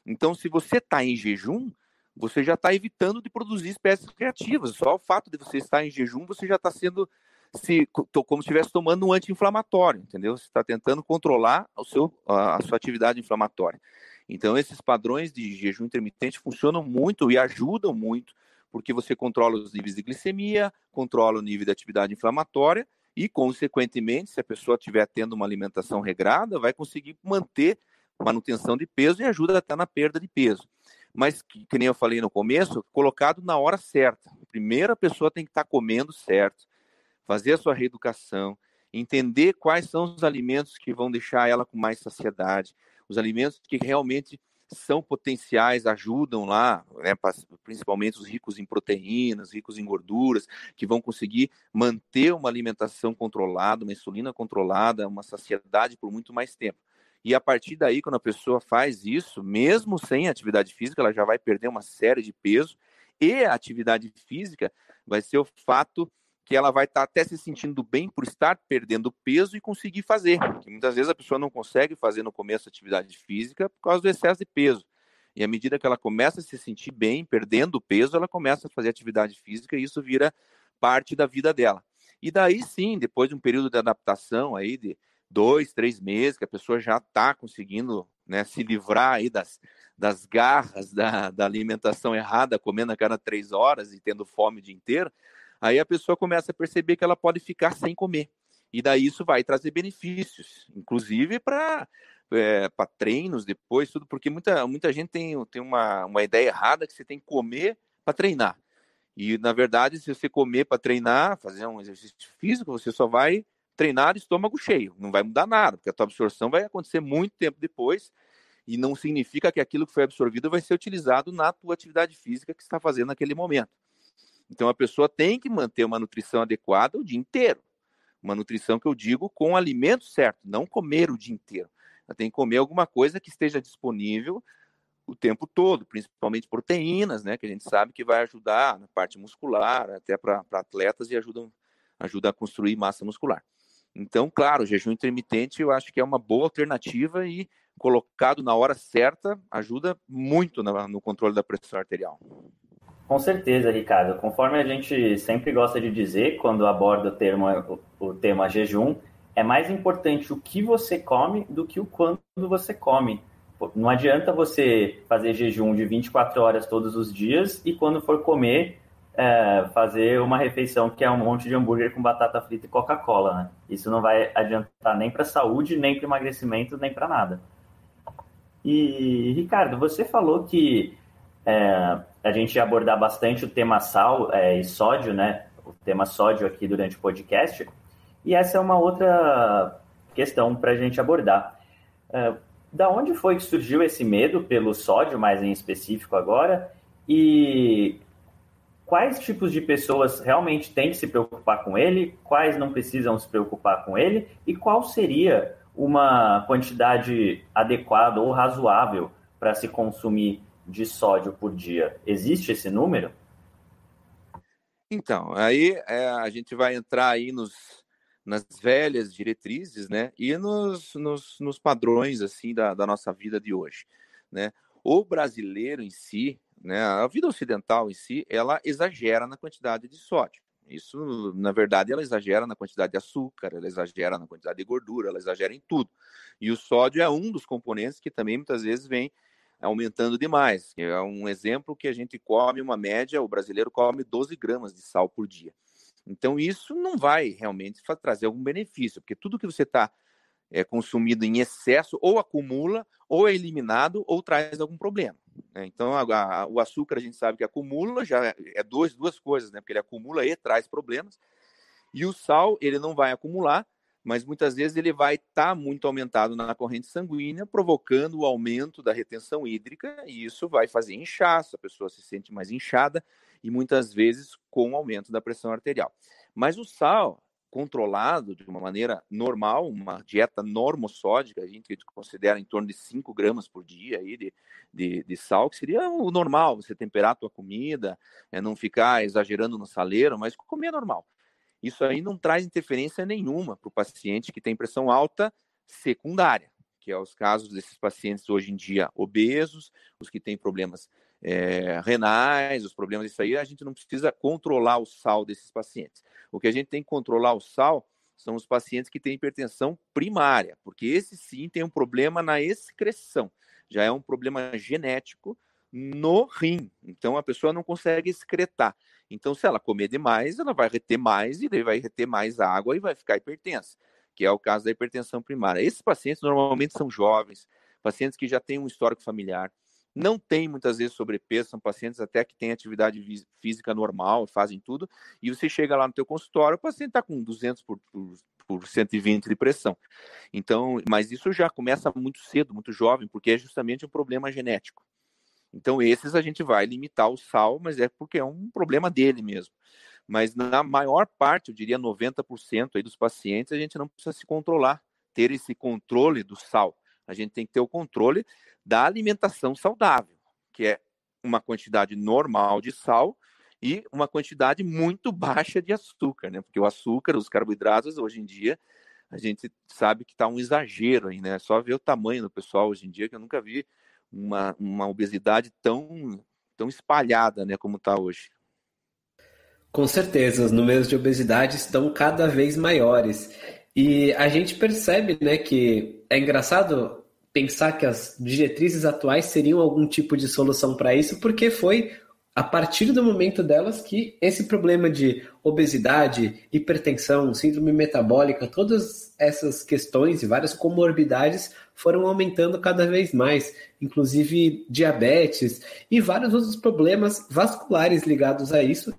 Então, se você está em jejum, você já está evitando de produzir espécies criativas. Só o fato de você estar em jejum, você já está sendo se, como se estivesse tomando um anti-inflamatório, entendeu? Você está tentando controlar o seu, a sua atividade inflamatória. Então, esses padrões de jejum intermitente funcionam muito e ajudam muito, porque você controla os níveis de glicemia, controla o nível de atividade inflamatória e, consequentemente, se a pessoa estiver tendo uma alimentação regrada, vai conseguir manter manutenção de peso e ajuda até na perda de peso mas que, que nem eu falei no começo, colocado na hora certa. Primeiro a pessoa tem que estar tá comendo certo, fazer a sua reeducação, entender quais são os alimentos que vão deixar ela com mais saciedade, os alimentos que realmente são potenciais, ajudam lá, né, principalmente os ricos em proteínas, ricos em gorduras, que vão conseguir manter uma alimentação controlada, uma insulina controlada, uma saciedade por muito mais tempo. E a partir daí, quando a pessoa faz isso, mesmo sem atividade física, ela já vai perder uma série de peso. E a atividade física vai ser o fato que ela vai estar tá até se sentindo bem por estar perdendo peso e conseguir fazer. Que muitas vezes a pessoa não consegue fazer no começo atividade física por causa do excesso de peso. E à medida que ela começa a se sentir bem, perdendo peso, ela começa a fazer atividade física e isso vira parte da vida dela. E daí sim, depois de um período de adaptação aí, de dois, três meses, que a pessoa já está conseguindo né, se livrar aí das, das garras da, da alimentação errada, comendo a cada três horas e tendo fome o dia inteiro, aí a pessoa começa a perceber que ela pode ficar sem comer. E daí isso vai trazer benefícios, inclusive para é, para treinos depois, tudo, porque muita, muita gente tem, tem uma, uma ideia errada que você tem que comer para treinar. E, na verdade, se você comer para treinar, fazer um exercício físico, você só vai treinar estômago cheio, não vai mudar nada, porque a tua absorção vai acontecer muito tempo depois e não significa que aquilo que foi absorvido vai ser utilizado na tua atividade física que está fazendo naquele momento. Então a pessoa tem que manter uma nutrição adequada o dia inteiro. Uma nutrição que eu digo com alimento certo, não comer o dia inteiro. Ela tem que comer alguma coisa que esteja disponível o tempo todo, principalmente proteínas, né, que a gente sabe que vai ajudar na parte muscular, até para atletas e ajudam ajuda a construir massa muscular. Então, claro, o jejum intermitente eu acho que é uma boa alternativa e colocado na hora certa ajuda muito no controle da pressão arterial. Com certeza, Ricardo. Conforme a gente sempre gosta de dizer quando aborda o, termo, o tema jejum, é mais importante o que você come do que o quanto você come. Não adianta você fazer jejum de 24 horas todos os dias e quando for comer é, fazer uma refeição que é um monte de hambúrguer com batata frita e Coca-Cola, né? Isso não vai adiantar nem para a saúde, nem para emagrecimento, nem para nada. E, Ricardo, você falou que é, a gente ia abordar bastante o tema sal é, e sódio, né? O tema sódio aqui durante o podcast. E essa é uma outra questão para a gente abordar. É, da onde foi que surgiu esse medo pelo sódio, mais em específico agora? E quais tipos de pessoas realmente têm que se preocupar com ele, quais não precisam se preocupar com ele e qual seria uma quantidade adequada ou razoável para se consumir de sódio por dia. Existe esse número? Então, aí é, a gente vai entrar aí nos, nas velhas diretrizes, né? E nos, nos, nos padrões, assim, da, da nossa vida de hoje, né? O brasileiro em si, né? A vida ocidental em si, ela exagera na quantidade de sódio. Isso, na verdade, ela exagera na quantidade de açúcar, ela exagera na quantidade de gordura, ela exagera em tudo. E o sódio é um dos componentes que também muitas vezes vem aumentando demais. É um exemplo que a gente come uma média, o brasileiro come 12 gramas de sal por dia. Então, isso não vai realmente trazer algum benefício, porque tudo que você está é consumido em excesso, ou acumula, ou é eliminado, ou traz algum problema. Né? Então, a, a, o açúcar a gente sabe que acumula, já é, é dois, duas coisas, né? Porque ele acumula e traz problemas. E o sal, ele não vai acumular, mas muitas vezes ele vai estar tá muito aumentado na corrente sanguínea, provocando o aumento da retenção hídrica, e isso vai fazer inchaço, a pessoa se sente mais inchada, e muitas vezes com o aumento da pressão arterial. Mas o sal, controlado de uma maneira normal, uma dieta normossódica, a gente considera em torno de 5 gramas por dia aí de, de, de, sal, que seria o normal, você temperar a tua comida, é, não ficar exagerando no saleiro, mas comer é normal. Isso aí não traz interferência nenhuma para o paciente que tem pressão alta secundária, que é os casos desses pacientes hoje em dia obesos, os que têm problemas é, renais, os problemas disso aí, a gente não precisa controlar o sal desses pacientes. O que a gente tem que controlar o sal são os pacientes que têm hipertensão primária, porque esse sim tem um problema na excreção, já é um problema genético no rim. Então a pessoa não consegue excretar. Então, se ela comer demais, ela vai reter mais e vai reter mais água e vai ficar hipertensa, que é o caso da hipertensão primária. Esses pacientes normalmente são jovens, pacientes que já têm um histórico familiar, não tem muitas vezes sobrepeso, são pacientes até que têm atividade física normal, fazem tudo, e você chega lá no teu consultório, o paciente está com 200 por, por, por 120 de pressão. Então, mas isso já começa muito cedo, muito jovem, porque é justamente um problema genético. Então, esses a gente vai limitar o sal, mas é porque é um problema dele mesmo. Mas na maior parte, eu diria 90% aí dos pacientes, a gente não precisa se controlar, ter esse controle do sal. A gente tem que ter o controle da alimentação saudável, que é uma quantidade normal de sal e uma quantidade muito baixa de açúcar, né? Porque o açúcar, os carboidratos, hoje em dia, a gente sabe que está um exagero aí, né? É só ver o tamanho do pessoal hoje em dia, que eu nunca vi uma, uma obesidade tão, tão espalhada, né? Como está hoje. Com certeza, os números de obesidade estão cada vez maiores. E a gente percebe, né, que é engraçado pensar que as diretrizes atuais seriam algum tipo de solução para isso, porque foi a partir do momento delas que esse problema de obesidade, hipertensão, síndrome metabólica, todas essas questões e várias comorbidades foram aumentando cada vez mais, inclusive diabetes e vários outros problemas vasculares ligados a isso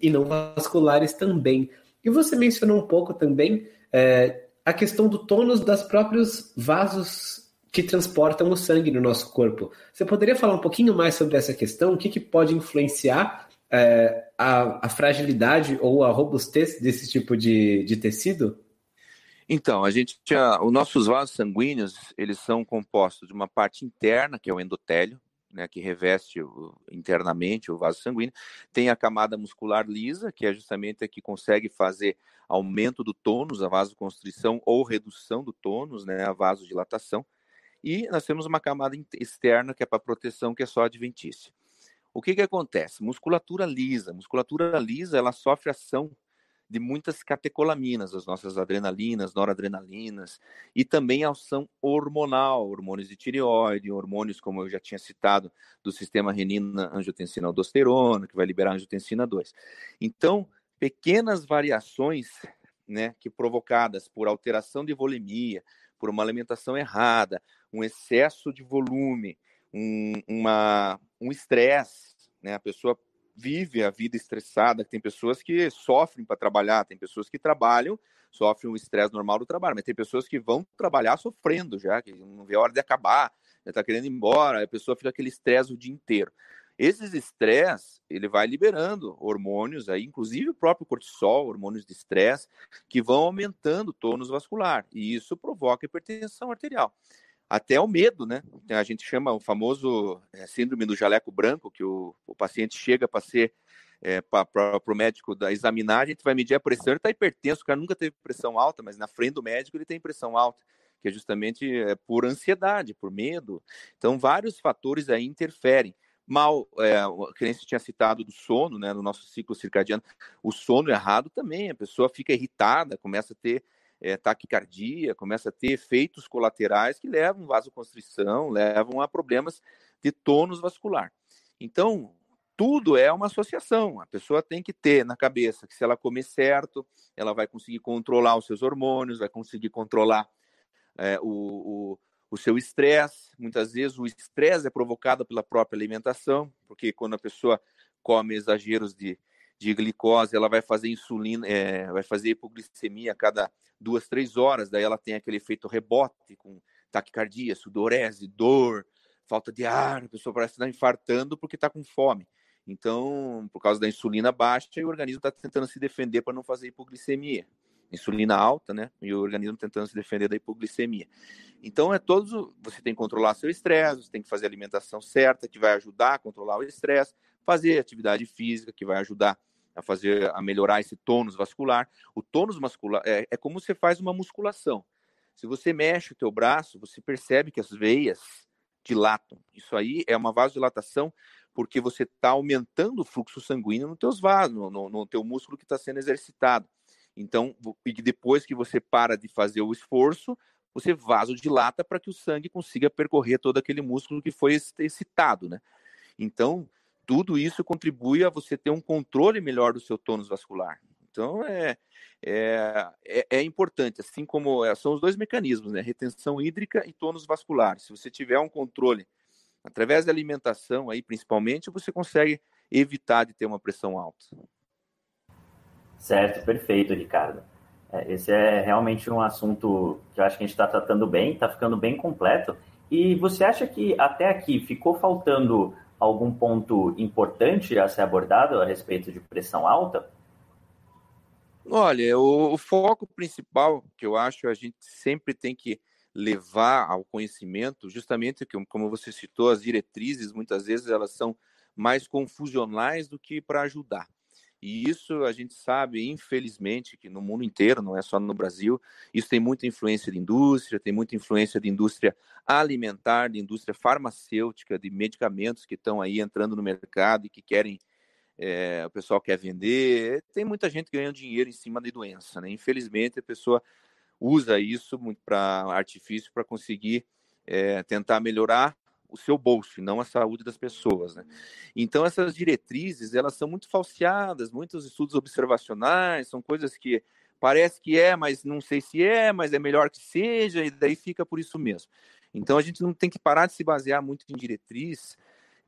e não vasculares também. E você mencionou um pouco também é, a questão do tônus das próprios vasos que transportam o sangue no nosso corpo. Você poderia falar um pouquinho mais sobre essa questão? O que, que pode influenciar é, a, a, fragilidade ou a robustez desse tipo de, de tecido? Então, a gente, os nossos vasos sanguíneos, eles são compostos de uma parte interna, que é o endotélio, né, que reveste o, internamente o vaso sanguíneo, tem a camada muscular lisa, que é justamente a que consegue fazer aumento do tônus, a vasoconstrição ou redução do tônus, né, a vasodilatação, e nós temos uma camada externa que é para proteção, que é só adventícia. O que, que acontece? Musculatura lisa. Musculatura lisa, ela sofre ação de muitas catecolaminas, as nossas adrenalinas, noradrenalinas, e também a ação hormonal, hormônios de tireoide, hormônios, como eu já tinha citado, do sistema renina-angiotensina-aldosterona, que vai liberar angiotensina 2. Então, pequenas variações né, que provocadas por alteração de volemia, por uma alimentação errada, um excesso de volume, um, uma, um estresse, né, a pessoa vive a vida estressada, tem pessoas que sofrem para trabalhar, tem pessoas que trabalham, sofrem um estresse normal do trabalho, mas tem pessoas que vão trabalhar sofrendo já, que não vê a hora de acabar, já está querendo ir embora, a pessoa fica aquele estresse o dia inteiro. Esses estresse, ele vai liberando hormônios, aí, inclusive o próprio cortisol, hormônios de estresse, que vão aumentando o tônus vascular, e isso provoca hipertensão arterial até é o medo, né? Então, a gente chama o famoso é, síndrome do jaleco branco, que o, o paciente chega para ser é, para o médico da, examinar, a gente vai medir a pressão, ele está hipertenso, o cara nunca teve pressão alta, mas na frente do médico ele tem pressão alta, que é justamente é, por ansiedade, por medo. Então, vários fatores aí interferem. Mal, é, o cliente tinha citado do sono, né, no nosso ciclo circadiano, o sono errado também, a pessoa fica irritada, começa a ter é, taquicardia, começa a ter efeitos colaterais que levam vasoconstrição, levam a problemas de tônus vascular. Então, tudo é uma associação. A pessoa tem que ter na cabeça que se ela comer certo, ela vai conseguir controlar os seus hormônios, vai conseguir controlar é, o, o, o, seu estresse. Muitas vezes o estresse é provocado pela própria alimentação, porque quando a pessoa come exageros de, de glicose, ela vai fazer insulina, é, vai fazer hipoglicemia a cada duas, três horas, daí ela tem aquele efeito rebote com taquicardia, sudorese, dor, falta de ar, a pessoa parece estar tá infartando porque está com fome. Então, por causa da insulina baixa, o organismo está tentando se defender para não fazer hipoglicemia. Insulina alta, né? E o organismo tentando se defender da hipoglicemia. Então, é todos. Você tem que controlar seu estresse, você tem que fazer a alimentação certa, que vai ajudar a controlar o estresse, fazer atividade física, que vai ajudar a fazer a melhorar esse tônus vascular. O tônus muscular é, é como você faz uma musculação. Se você mexe o teu braço, você percebe que as veias dilatam. Isso aí é uma vasodilatação porque você está aumentando o fluxo sanguíneo nos teus vasos, no, no, teu músculo que está sendo exercitado. Então, e depois que você para de fazer o esforço, você vasodilata para que o sangue consiga percorrer todo aquele músculo que foi excitado, né? Então, tudo isso contribui a você ter um controle melhor do seu tônus vascular. Então, é, é, é, é, importante, assim como é, são os dois mecanismos, né? Retenção hídrica e tônus vascular. Se você tiver um controle através da alimentação, aí principalmente, você consegue evitar de ter uma pressão alta. Certo, perfeito, Ricardo. É, esse é realmente um assunto que eu acho que a gente está tratando bem, está ficando bem completo. E você acha que até aqui ficou faltando algum ponto importante a ser abordado a respeito de pressão alta? Olha, o, o foco principal que eu acho é a gente sempre tem que levar ao conhecimento, justamente como você citou, as diretrizes muitas vezes elas são mais confusionais do que para ajudar. E isso a gente sabe, infelizmente, que no mundo inteiro, não é só no Brasil, isso tem muita influência de indústria, tem muita influência de indústria alimentar, de indústria farmacêutica, de medicamentos que estão aí entrando no mercado e que querem, é, o pessoal quer vender. Tem muita gente ganhando dinheiro em cima de doença, né? Infelizmente, a pessoa usa isso muito para artifício para conseguir é, tentar melhorar o seu bolso e não a saúde das pessoas. Né? Então, essas diretrizes elas são muito falseadas, muitos estudos observacionais, são coisas que parece que é, mas não sei se é, mas é melhor que seja, e daí fica por isso mesmo. Então, a gente não tem que parar de se basear muito em diretriz,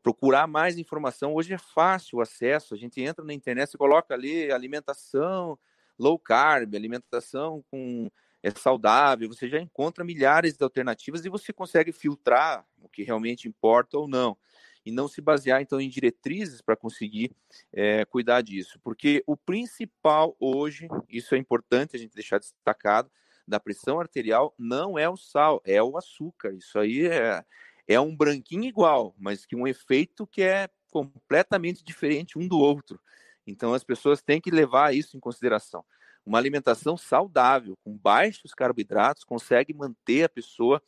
procurar mais informação. Hoje é fácil o acesso, a gente entra na internet, você coloca ali alimentação low carb, alimentação com é saudável, você já encontra milhares de alternativas e você consegue filtrar o que realmente importa ou não. E não se basear, então, em diretrizes para conseguir é, cuidar disso. Porque o principal hoje, isso é importante a gente deixar destacado, da pressão arterial não é o sal, é o açúcar. Isso aí é, é um branquinho igual, mas que um efeito que é completamente diferente um do outro. Então, as pessoas têm que levar isso em consideração. Uma alimentação saudável, com baixos carboidratos, consegue manter a pessoa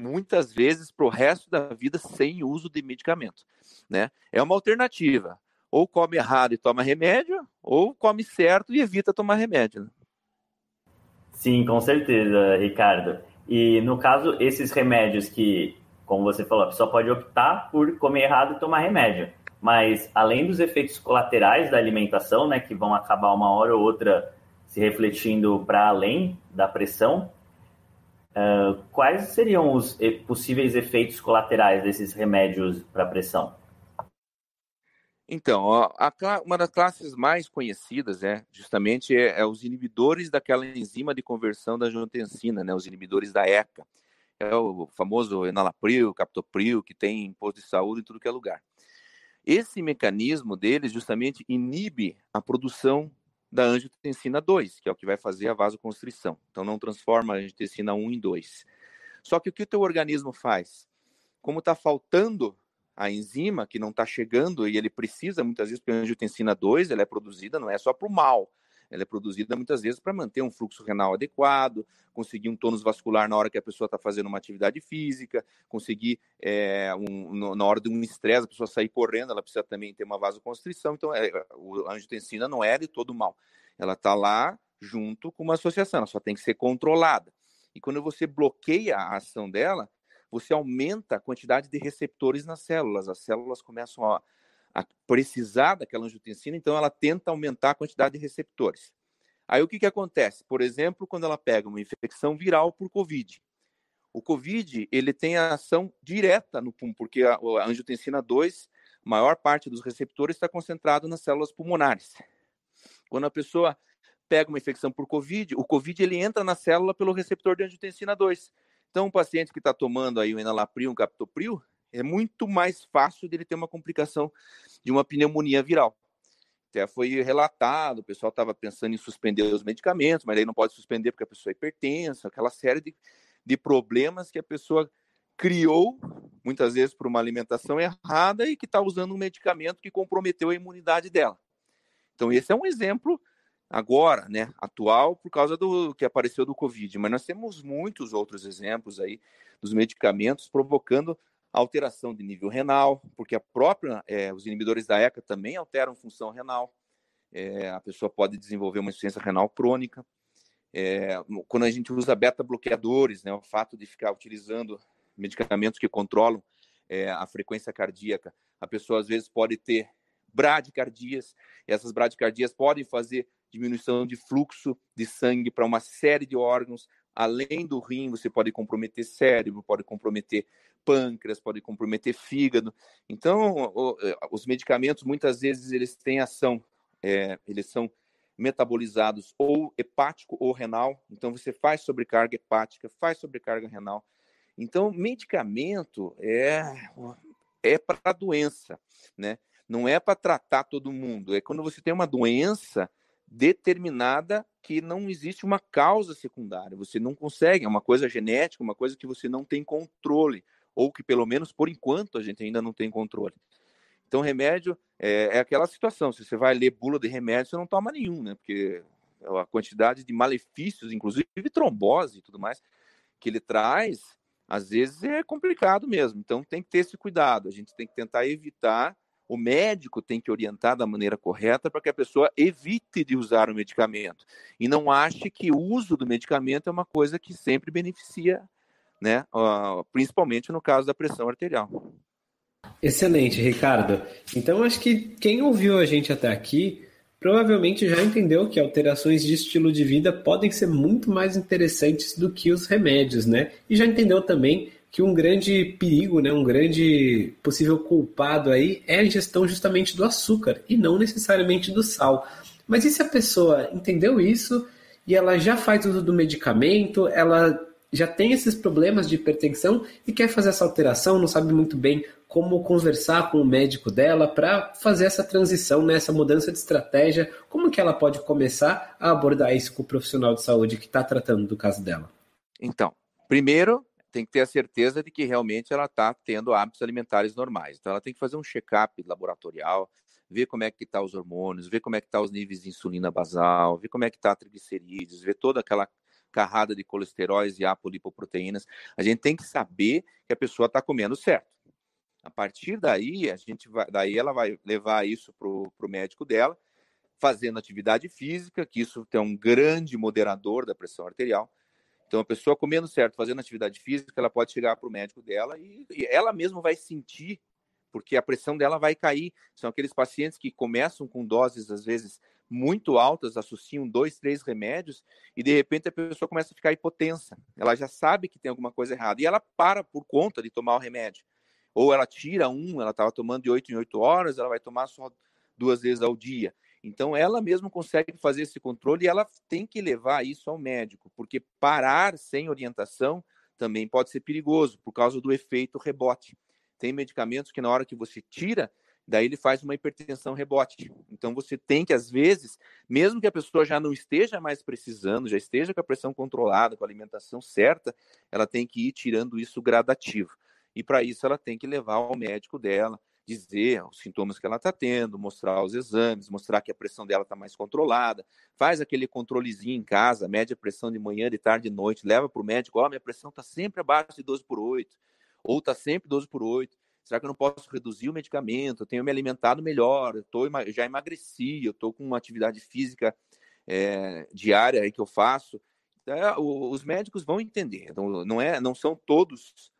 muitas vezes para o resto da vida sem uso de medicamento. Né? É uma alternativa. Ou come errado e toma remédio, ou come certo e evita tomar remédio. Né? Sim, com certeza, Ricardo. E no caso, esses remédios que, como você falou, a pessoa pode optar por comer errado e tomar remédio. Mas além dos efeitos colaterais da alimentação, né, que vão acabar uma hora ou outra se refletindo para além da pressão, uh, quais seriam os possíveis efeitos colaterais desses remédios para pressão? Então, a, a, uma das classes mais conhecidas, né, justamente, é, é, os inibidores daquela enzima de conversão da angiotensina, né, os inibidores da ECA. É o famoso enalapril, captopril, que tem imposto de saúde em tudo que é lugar. Esse mecanismo deles justamente inibe a produção da angiotensina 2, que é o que vai fazer a vasoconstrição. Então, não transforma a angiotensina 1 em 2. Só que o que o teu organismo faz? Como está faltando a enzima, que não está chegando e ele precisa, muitas vezes, porque a angiotensina 2 ela é produzida, não é só para o mal, ela é produzida muitas vezes para manter um fluxo renal adequado, conseguir um tônus vascular na hora que a pessoa está fazendo uma atividade física, conseguir é, um, na hora de um estresse, a pessoa sair correndo, ela precisa também ter uma vasoconstrição. Então, é, a angiotensina não é de todo mal. Ela está lá junto com uma associação, ela só tem que ser controlada. E quando você bloqueia a ação dela, você aumenta a quantidade de receptores nas células. As células começam a a precisar daquela angiotensina, então ela tenta aumentar a quantidade de receptores. Aí o que, que acontece? Por exemplo, quando ela pega uma infecção viral por COVID. O COVID ele tem a ação direta no pulmão, porque a, a angiotensina 2, a maior parte dos receptores está concentrado nas células pulmonares. Quando a pessoa pega uma infecção por COVID, o COVID ele entra na célula pelo receptor de angiotensina 2. Então, um paciente que está tomando aí o enalapril, um captopril, é muito mais fácil dele ter uma complicação de uma pneumonia viral. Até foi relatado, o pessoal estava pensando em suspender os medicamentos, mas aí não pode suspender porque a pessoa é hipertensa, aquela série de, de problemas que a pessoa criou, muitas vezes por uma alimentação errada e que está usando um medicamento que comprometeu a imunidade dela. Então, esse é um exemplo agora, né, atual, por causa do que apareceu do Covid, mas nós temos muitos outros exemplos aí dos medicamentos provocando alteração de nível renal, porque a própria, é, os inibidores da ECA também alteram função renal. É, a pessoa pode desenvolver uma insuficiência renal crônica. É, quando a gente usa beta-bloqueadores, né, o fato de ficar utilizando medicamentos que controlam a frequência cardíaca, a pessoa às vezes pode ter bradicardias, e essas bradicardias podem fazer diminuição de fluxo de sangue para uma série de órgãos, além do rim, você pode comprometer cérebro, pode comprometer pâncreas, pode comprometer fígado. Então, é, os medicamentos muitas vezes eles têm ação, é, eles são metabolizados ou hepático ou renal. Então, você faz sobrecarga hepática, faz sobrecarga renal. Então, medicamento é, é para doença, né? Não é para tratar todo mundo. É quando você tem uma doença determinada que não existe uma causa secundária. Você não consegue, é uma coisa genética, uma coisa que você não tem controle ou que pelo menos por enquanto a gente ainda não tem controle. Então, remédio é, é aquela situação: se você vai ler bula de remédio, você não toma nenhum, né? Porque a quantidade de malefícios, inclusive trombose e tudo mais, que ele traz, às vezes é complicado mesmo. Então, tem que ter esse cuidado. A gente tem que tentar evitar. O médico tem que orientar da maneira correta para que a pessoa evite de usar o medicamento e não ache que o uso do medicamento é uma coisa que sempre beneficia né? principalmente no caso da pressão arterial. Excelente, Ricardo. Então acho que quem ouviu a gente até aqui provavelmente já entendeu que alterações de estilo de vida podem ser muito mais interessantes do que os remédios, né? E já entendeu também que um grande perigo, né, um grande possível culpado aí é a ingestão justamente do açúcar e não necessariamente do sal. Mas e se a pessoa entendeu isso e ela já faz uso do medicamento, ela já tem esses problemas de hipertensão e quer fazer essa alteração, não sabe muito bem como conversar com o médico dela para fazer essa transição, né, essa mudança de estratégia, como que ela pode começar a abordar isso com o profissional de saúde que está tratando do caso dela? Então, primeiro tem que ter a certeza de que realmente ela está tendo hábitos alimentares normais. Então, ela tem que fazer um check-up laboratorial, ver como é que estão tá os hormônios, ver como é que estão tá os níveis de insulina basal, ver como é que está a triglicerídeos, ver toda aquela carrada de colesteróis e apolipoproteínas. A gente tem que saber que a pessoa está comendo certo. A partir daí, a gente vai, daí ela vai levar isso para o médico dela, fazendo atividade física, que isso tem um grande moderador da pressão arterial. Então, a pessoa comendo certo, fazendo atividade física, ela pode chegar para o médico dela e, e ela mesma vai sentir porque a pressão dela vai cair. São aqueles pacientes que começam com doses, às vezes, muito altas, associam dois, três remédios, e de repente a pessoa começa a ficar hipotensa. Ela já sabe que tem alguma coisa errada e ela para por conta de tomar o remédio. Ou ela tira um, ela estava tomando de oito em oito horas, ela vai tomar só duas vezes ao dia. Então ela mesma consegue fazer esse controle e ela tem que levar isso ao médico, porque parar sem orientação também pode ser perigoso por causa do efeito rebote. Tem medicamentos que na hora que você tira, Daí ele faz uma hipertensão rebote. Então você tem que, às vezes, mesmo que a pessoa já não esteja mais precisando, já esteja com a pressão controlada, com a alimentação certa, ela tem que ir tirando isso gradativo. E para isso ela tem que levar ao médico dela, dizer os sintomas que ela está tendo, mostrar os exames, mostrar que a pressão dela está mais controlada, faz aquele controlezinho em casa, mede a pressão de manhã, de tarde, de noite, leva para o médico, ó, oh, minha pressão está sempre abaixo de 12 por 8, ou está sempre 12 por 8, Será que eu não posso reduzir o medicamento? Eu tenho me alimentado melhor, eu, tô, eu já emagreci, eu estou com uma atividade física é, diária que eu faço. Então, é, os médicos vão entender. Então, não, é, não são todos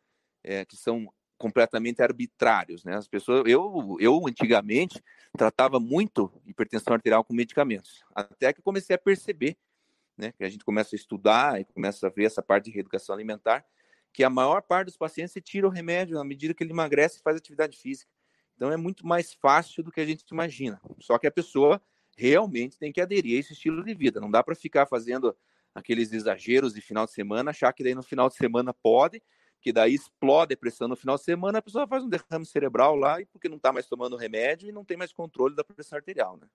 é, que são completamente arbitrários, né? As pessoas, eu, eu antigamente tratava muito hipertensão arterial com medicamentos, até que comecei a perceber, né? Que a gente começa a estudar e começa a ver essa parte de reeducação alimentar que a maior parte dos pacientes se tira o remédio na medida que ele emagrece e faz atividade física. Então é muito mais fácil do que a gente imagina. Só que a pessoa realmente tem que aderir a esse estilo de vida. Não dá para ficar fazendo aqueles exageros de final de semana, achar que daí no final de semana pode, que daí explode a pressão no final de semana, a pessoa faz um derrame cerebral lá e porque não está mais tomando remédio e não tem mais controle da pressão arterial, né?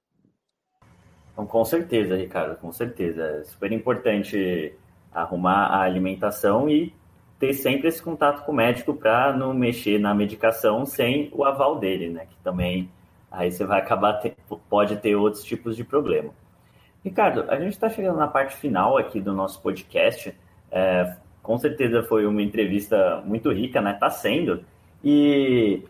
Então, com certeza, Ricardo, com certeza. É super importante arrumar a alimentação e ter sempre esse contato com o médico para não mexer na medicação sem o aval dele, né? Que também aí você vai acabar ter, pode ter outros tipos de problema. Ricardo, a gente está chegando na parte final aqui do nosso podcast. É, com certeza foi uma entrevista muito rica, né? Tá sendo. E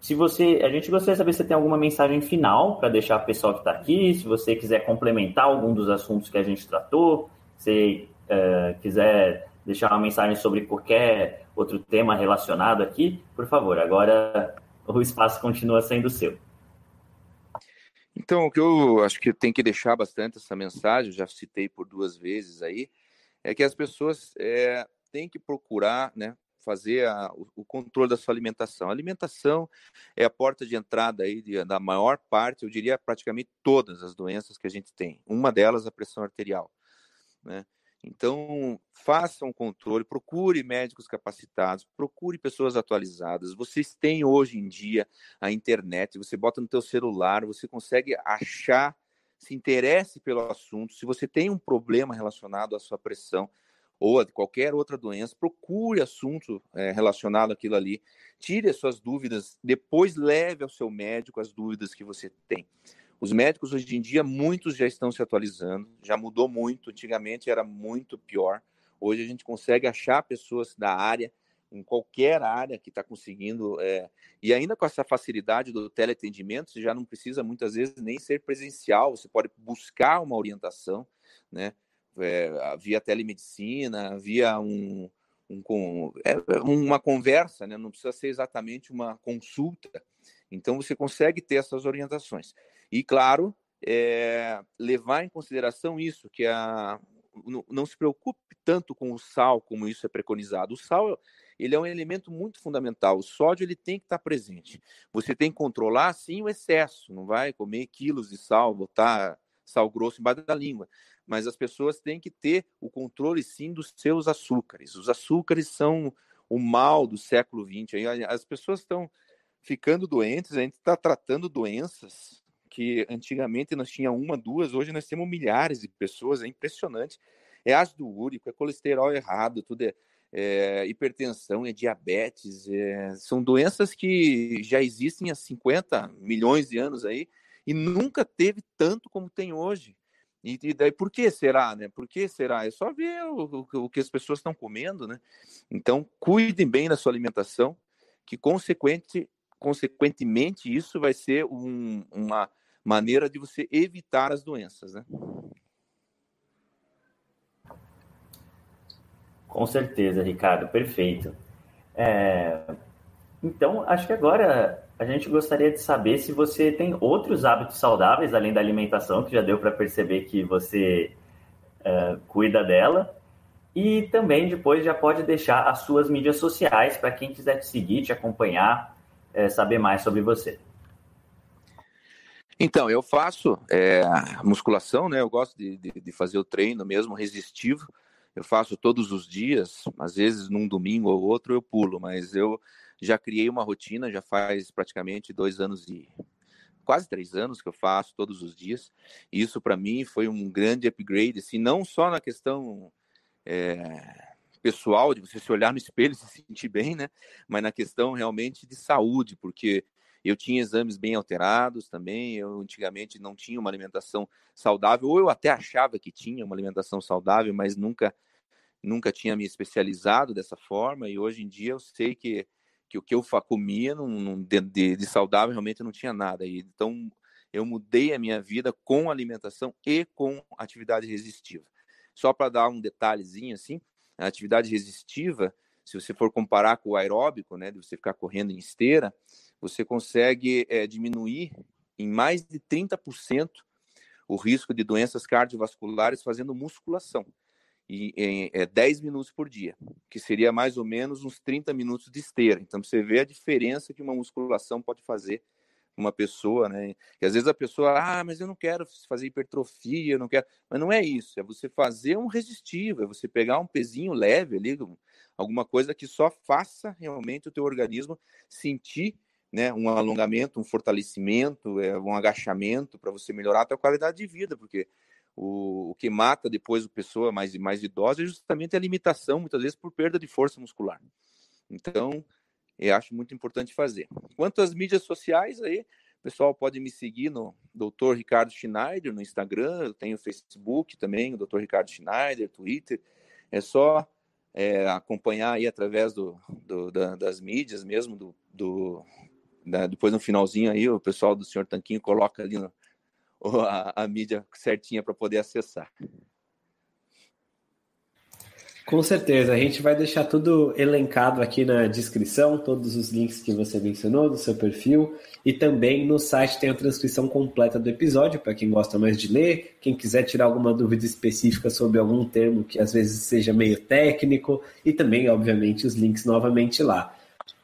se você, a gente gostaria de saber se você tem alguma mensagem final para deixar o pessoal que está aqui, se você quiser complementar algum dos assuntos que a gente tratou, se uh, quiser deixar uma mensagem sobre qualquer outro tema relacionado aqui, por favor, agora o espaço continua sendo seu. Então, o que eu acho que tem que deixar bastante essa mensagem, já citei por duas vezes aí, é que as pessoas é, têm que procurar né, fazer a, o controle da sua alimentação. A alimentação é a porta de entrada aí de, da maior parte, eu diria praticamente todas as doenças que a gente tem. Uma delas, a pressão arterial. Né? Então, faça um controle, procure médicos capacitados, procure pessoas atualizadas. Vocês têm hoje em dia a internet, você bota no teu celular, você consegue achar, se interesse pelo assunto. Se você tem um problema relacionado à sua pressão ou a qualquer outra doença, procure assunto é, relacionado àquilo ali. Tire as suas dúvidas, depois leve ao seu médico as dúvidas que você tem. Os médicos hoje em dia, muitos já estão se atualizando, já mudou muito. Antigamente era muito pior. Hoje a gente consegue achar pessoas da área, em qualquer área que está conseguindo. É... e ainda com essa facilidade do teleatendimento, você já não precisa muitas vezes nem ser presencial, você pode buscar uma orientação, né? É, via telemedicina, via um, um, é, uma conversa, né? não precisa ser exatamente uma consulta. Então, você consegue ter essas orientações. E, claro, é, levar em consideração isso, que a, não, não, se preocupe tanto com o sal como isso é preconizado. O sal ele é um elemento muito fundamental. O sódio ele tem que estar presente. Você tem que controlar, sim, o excesso. Não vai comer quilos de sal, botar sal grosso embaixo da língua. Mas as pessoas têm que ter o controle, sim, dos seus açúcares. Os açúcares são o mal do século XX. As pessoas estão ficando doentes, a gente está tratando doenças porque antigamente nós tinha uma, duas, hoje nós temos milhares de pessoas, é impressionante. É ácido úrico, é colesterol errado, tudo é, é hipertensão, é diabetes, é, são doenças que já existem há 50 milhões de anos aí e nunca teve tanto como tem hoje. E, e daí por que será, né? Por que será? É só ver o, o, o que as pessoas estão comendo, né? Então, cuidem bem da sua alimentação, que consequente consequentemente isso vai ser um, uma maneira de você evitar as doenças, né? Com certeza, Ricardo, perfeito. É... Então, acho que agora a gente gostaria de saber se você tem outros hábitos saudáveis além da alimentação, que já deu para perceber que você uh, cuida dela. E também depois já pode deixar as suas mídias sociais para quem quiser te seguir, te acompanhar, é, saber mais sobre você. Então, eu faço é, musculação, né? Eu gosto de, de, de, fazer o treino mesmo resistivo. Eu faço todos os dias, às vezes num domingo ou outro eu pulo, mas eu já criei uma rotina, já faz praticamente dois anos e quase três anos que eu faço todos os dias. E isso para mim foi um grande upgrade, assim, não só na questão é, pessoal, de você se olhar no espelho e se sentir bem, né? Mas na questão realmente de saúde, porque eu tinha exames bem alterados também. Eu antigamente não tinha uma alimentação saudável, ou eu até achava que tinha uma alimentação saudável, mas nunca nunca tinha me especializado dessa forma. E hoje em dia eu sei que, que o que eu comia não, não, de, de, de saudável realmente não tinha nada. E, então eu mudei a minha vida com alimentação e com atividade resistiva. Só para dar um detalhezinho assim, a atividade resistiva, se você for comparar com o aeróbico, né, de você ficar correndo em esteira, você consegue é, diminuir em mais de 30% o risco de doenças cardiovasculares fazendo musculação e em é, eh, 10 minutos por dia, que seria mais ou menos uns 30 minutos de esteira. Então você vê a diferença que uma musculação pode fazer uma pessoa, né? E às vezes a pessoa, ah, mas eu não quero fazer hipertrofia, eu não quero. Mas não é isso, é você fazer um resistivo, é você pegar um pezinho leve ali, alguma coisa que só faça realmente o teu organismo sentir né, um alongamento, um fortalecimento, é, um agachamento para você melhorar a sua qualidade de vida, porque o, o que mata depois a pessoa mais mais idosa é justamente a limitação, muitas vezes por perda de força muscular. Então, eu acho muito importante fazer. Quanto às mídias sociais, aí, o pessoal pode me seguir no Dr. Ricardo Schneider no Instagram, eu tenho Facebook também, o Dr. Ricardo Schneider, Twitter. É só é, acompanhar aí através do, do da, das mídias mesmo, do, do, né? Depois, no finalzinho, aí o pessoal do senhor Tanquinho coloca ali no, a, a mídia certinha para poder acessar. Com certeza, a gente vai deixar tudo elencado aqui na descrição, todos os links que você mencionou do seu perfil e também no site tem a transcrição completa do episódio para quem gosta mais de ler, quem quiser tirar alguma dúvida específica sobre algum termo que às vezes seja meio técnico e também, obviamente, os links novamente lá.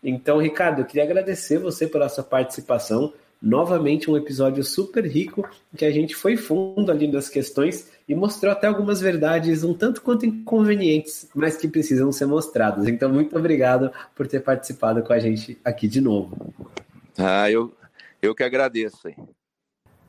Então, Ricardo, eu queria agradecer você pela sua participação. Novamente, um episódio super rico que a gente foi fundo ali das questões e mostrou até algumas verdades um tanto quanto inconvenientes, mas que precisam ser mostradas. Então, muito obrigado por ter participado com a gente aqui de novo. Ah, eu, eu que agradeço.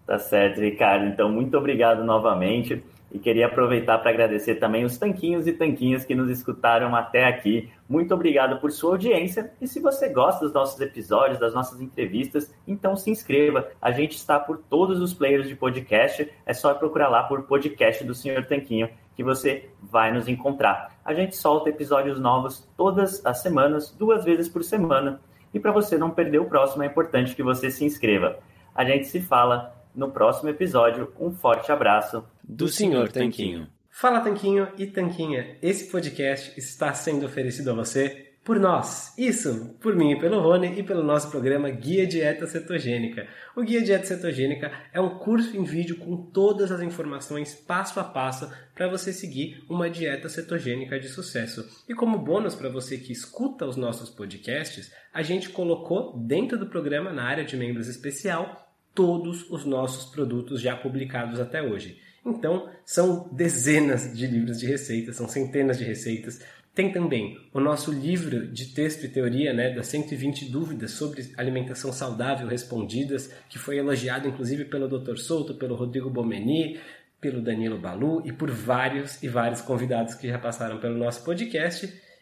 Tá certo, Ricardo. Então, muito obrigado novamente. E queria aproveitar para agradecer também os tanquinhos e tanquinhas que nos escutaram até aqui. Muito obrigado por sua audiência. E se você gosta dos nossos episódios, das nossas entrevistas, então se inscreva. A gente está por todos os players de podcast. É só procurar lá por podcast do Senhor Tanquinho que você vai nos encontrar. A gente solta episódios novos todas as semanas, duas vezes por semana. E para você não perder o próximo, é importante que você se inscreva. A gente se fala no próximo episódio. Um forte abraço do Sr. Tanquinho. Fala Tanquinho e Tanquinha, esse podcast está sendo oferecido a você por nós, isso, por mim, e pelo Rony e pelo nosso programa Guia Dieta Cetogênica. O Guia Dieta Cetogênica é um curso em vídeo com todas as informações passo a passo para você seguir uma dieta cetogênica de sucesso. E como bônus para você que escuta os nossos podcasts, a gente colocou dentro do programa, na área de membros especial, todos os nossos produtos já publicados até hoje. Então, são dezenas de livros de receitas, são centenas de receitas. Tem também o nosso livro de texto e teoria, né, das 120 dúvidas sobre alimentação saudável respondidas, que foi elogiado inclusive pelo Dr. Souto, pelo Rodrigo Bomeni, pelo Danilo Balu e por vários e vários convidados que já passaram pelo nosso podcast.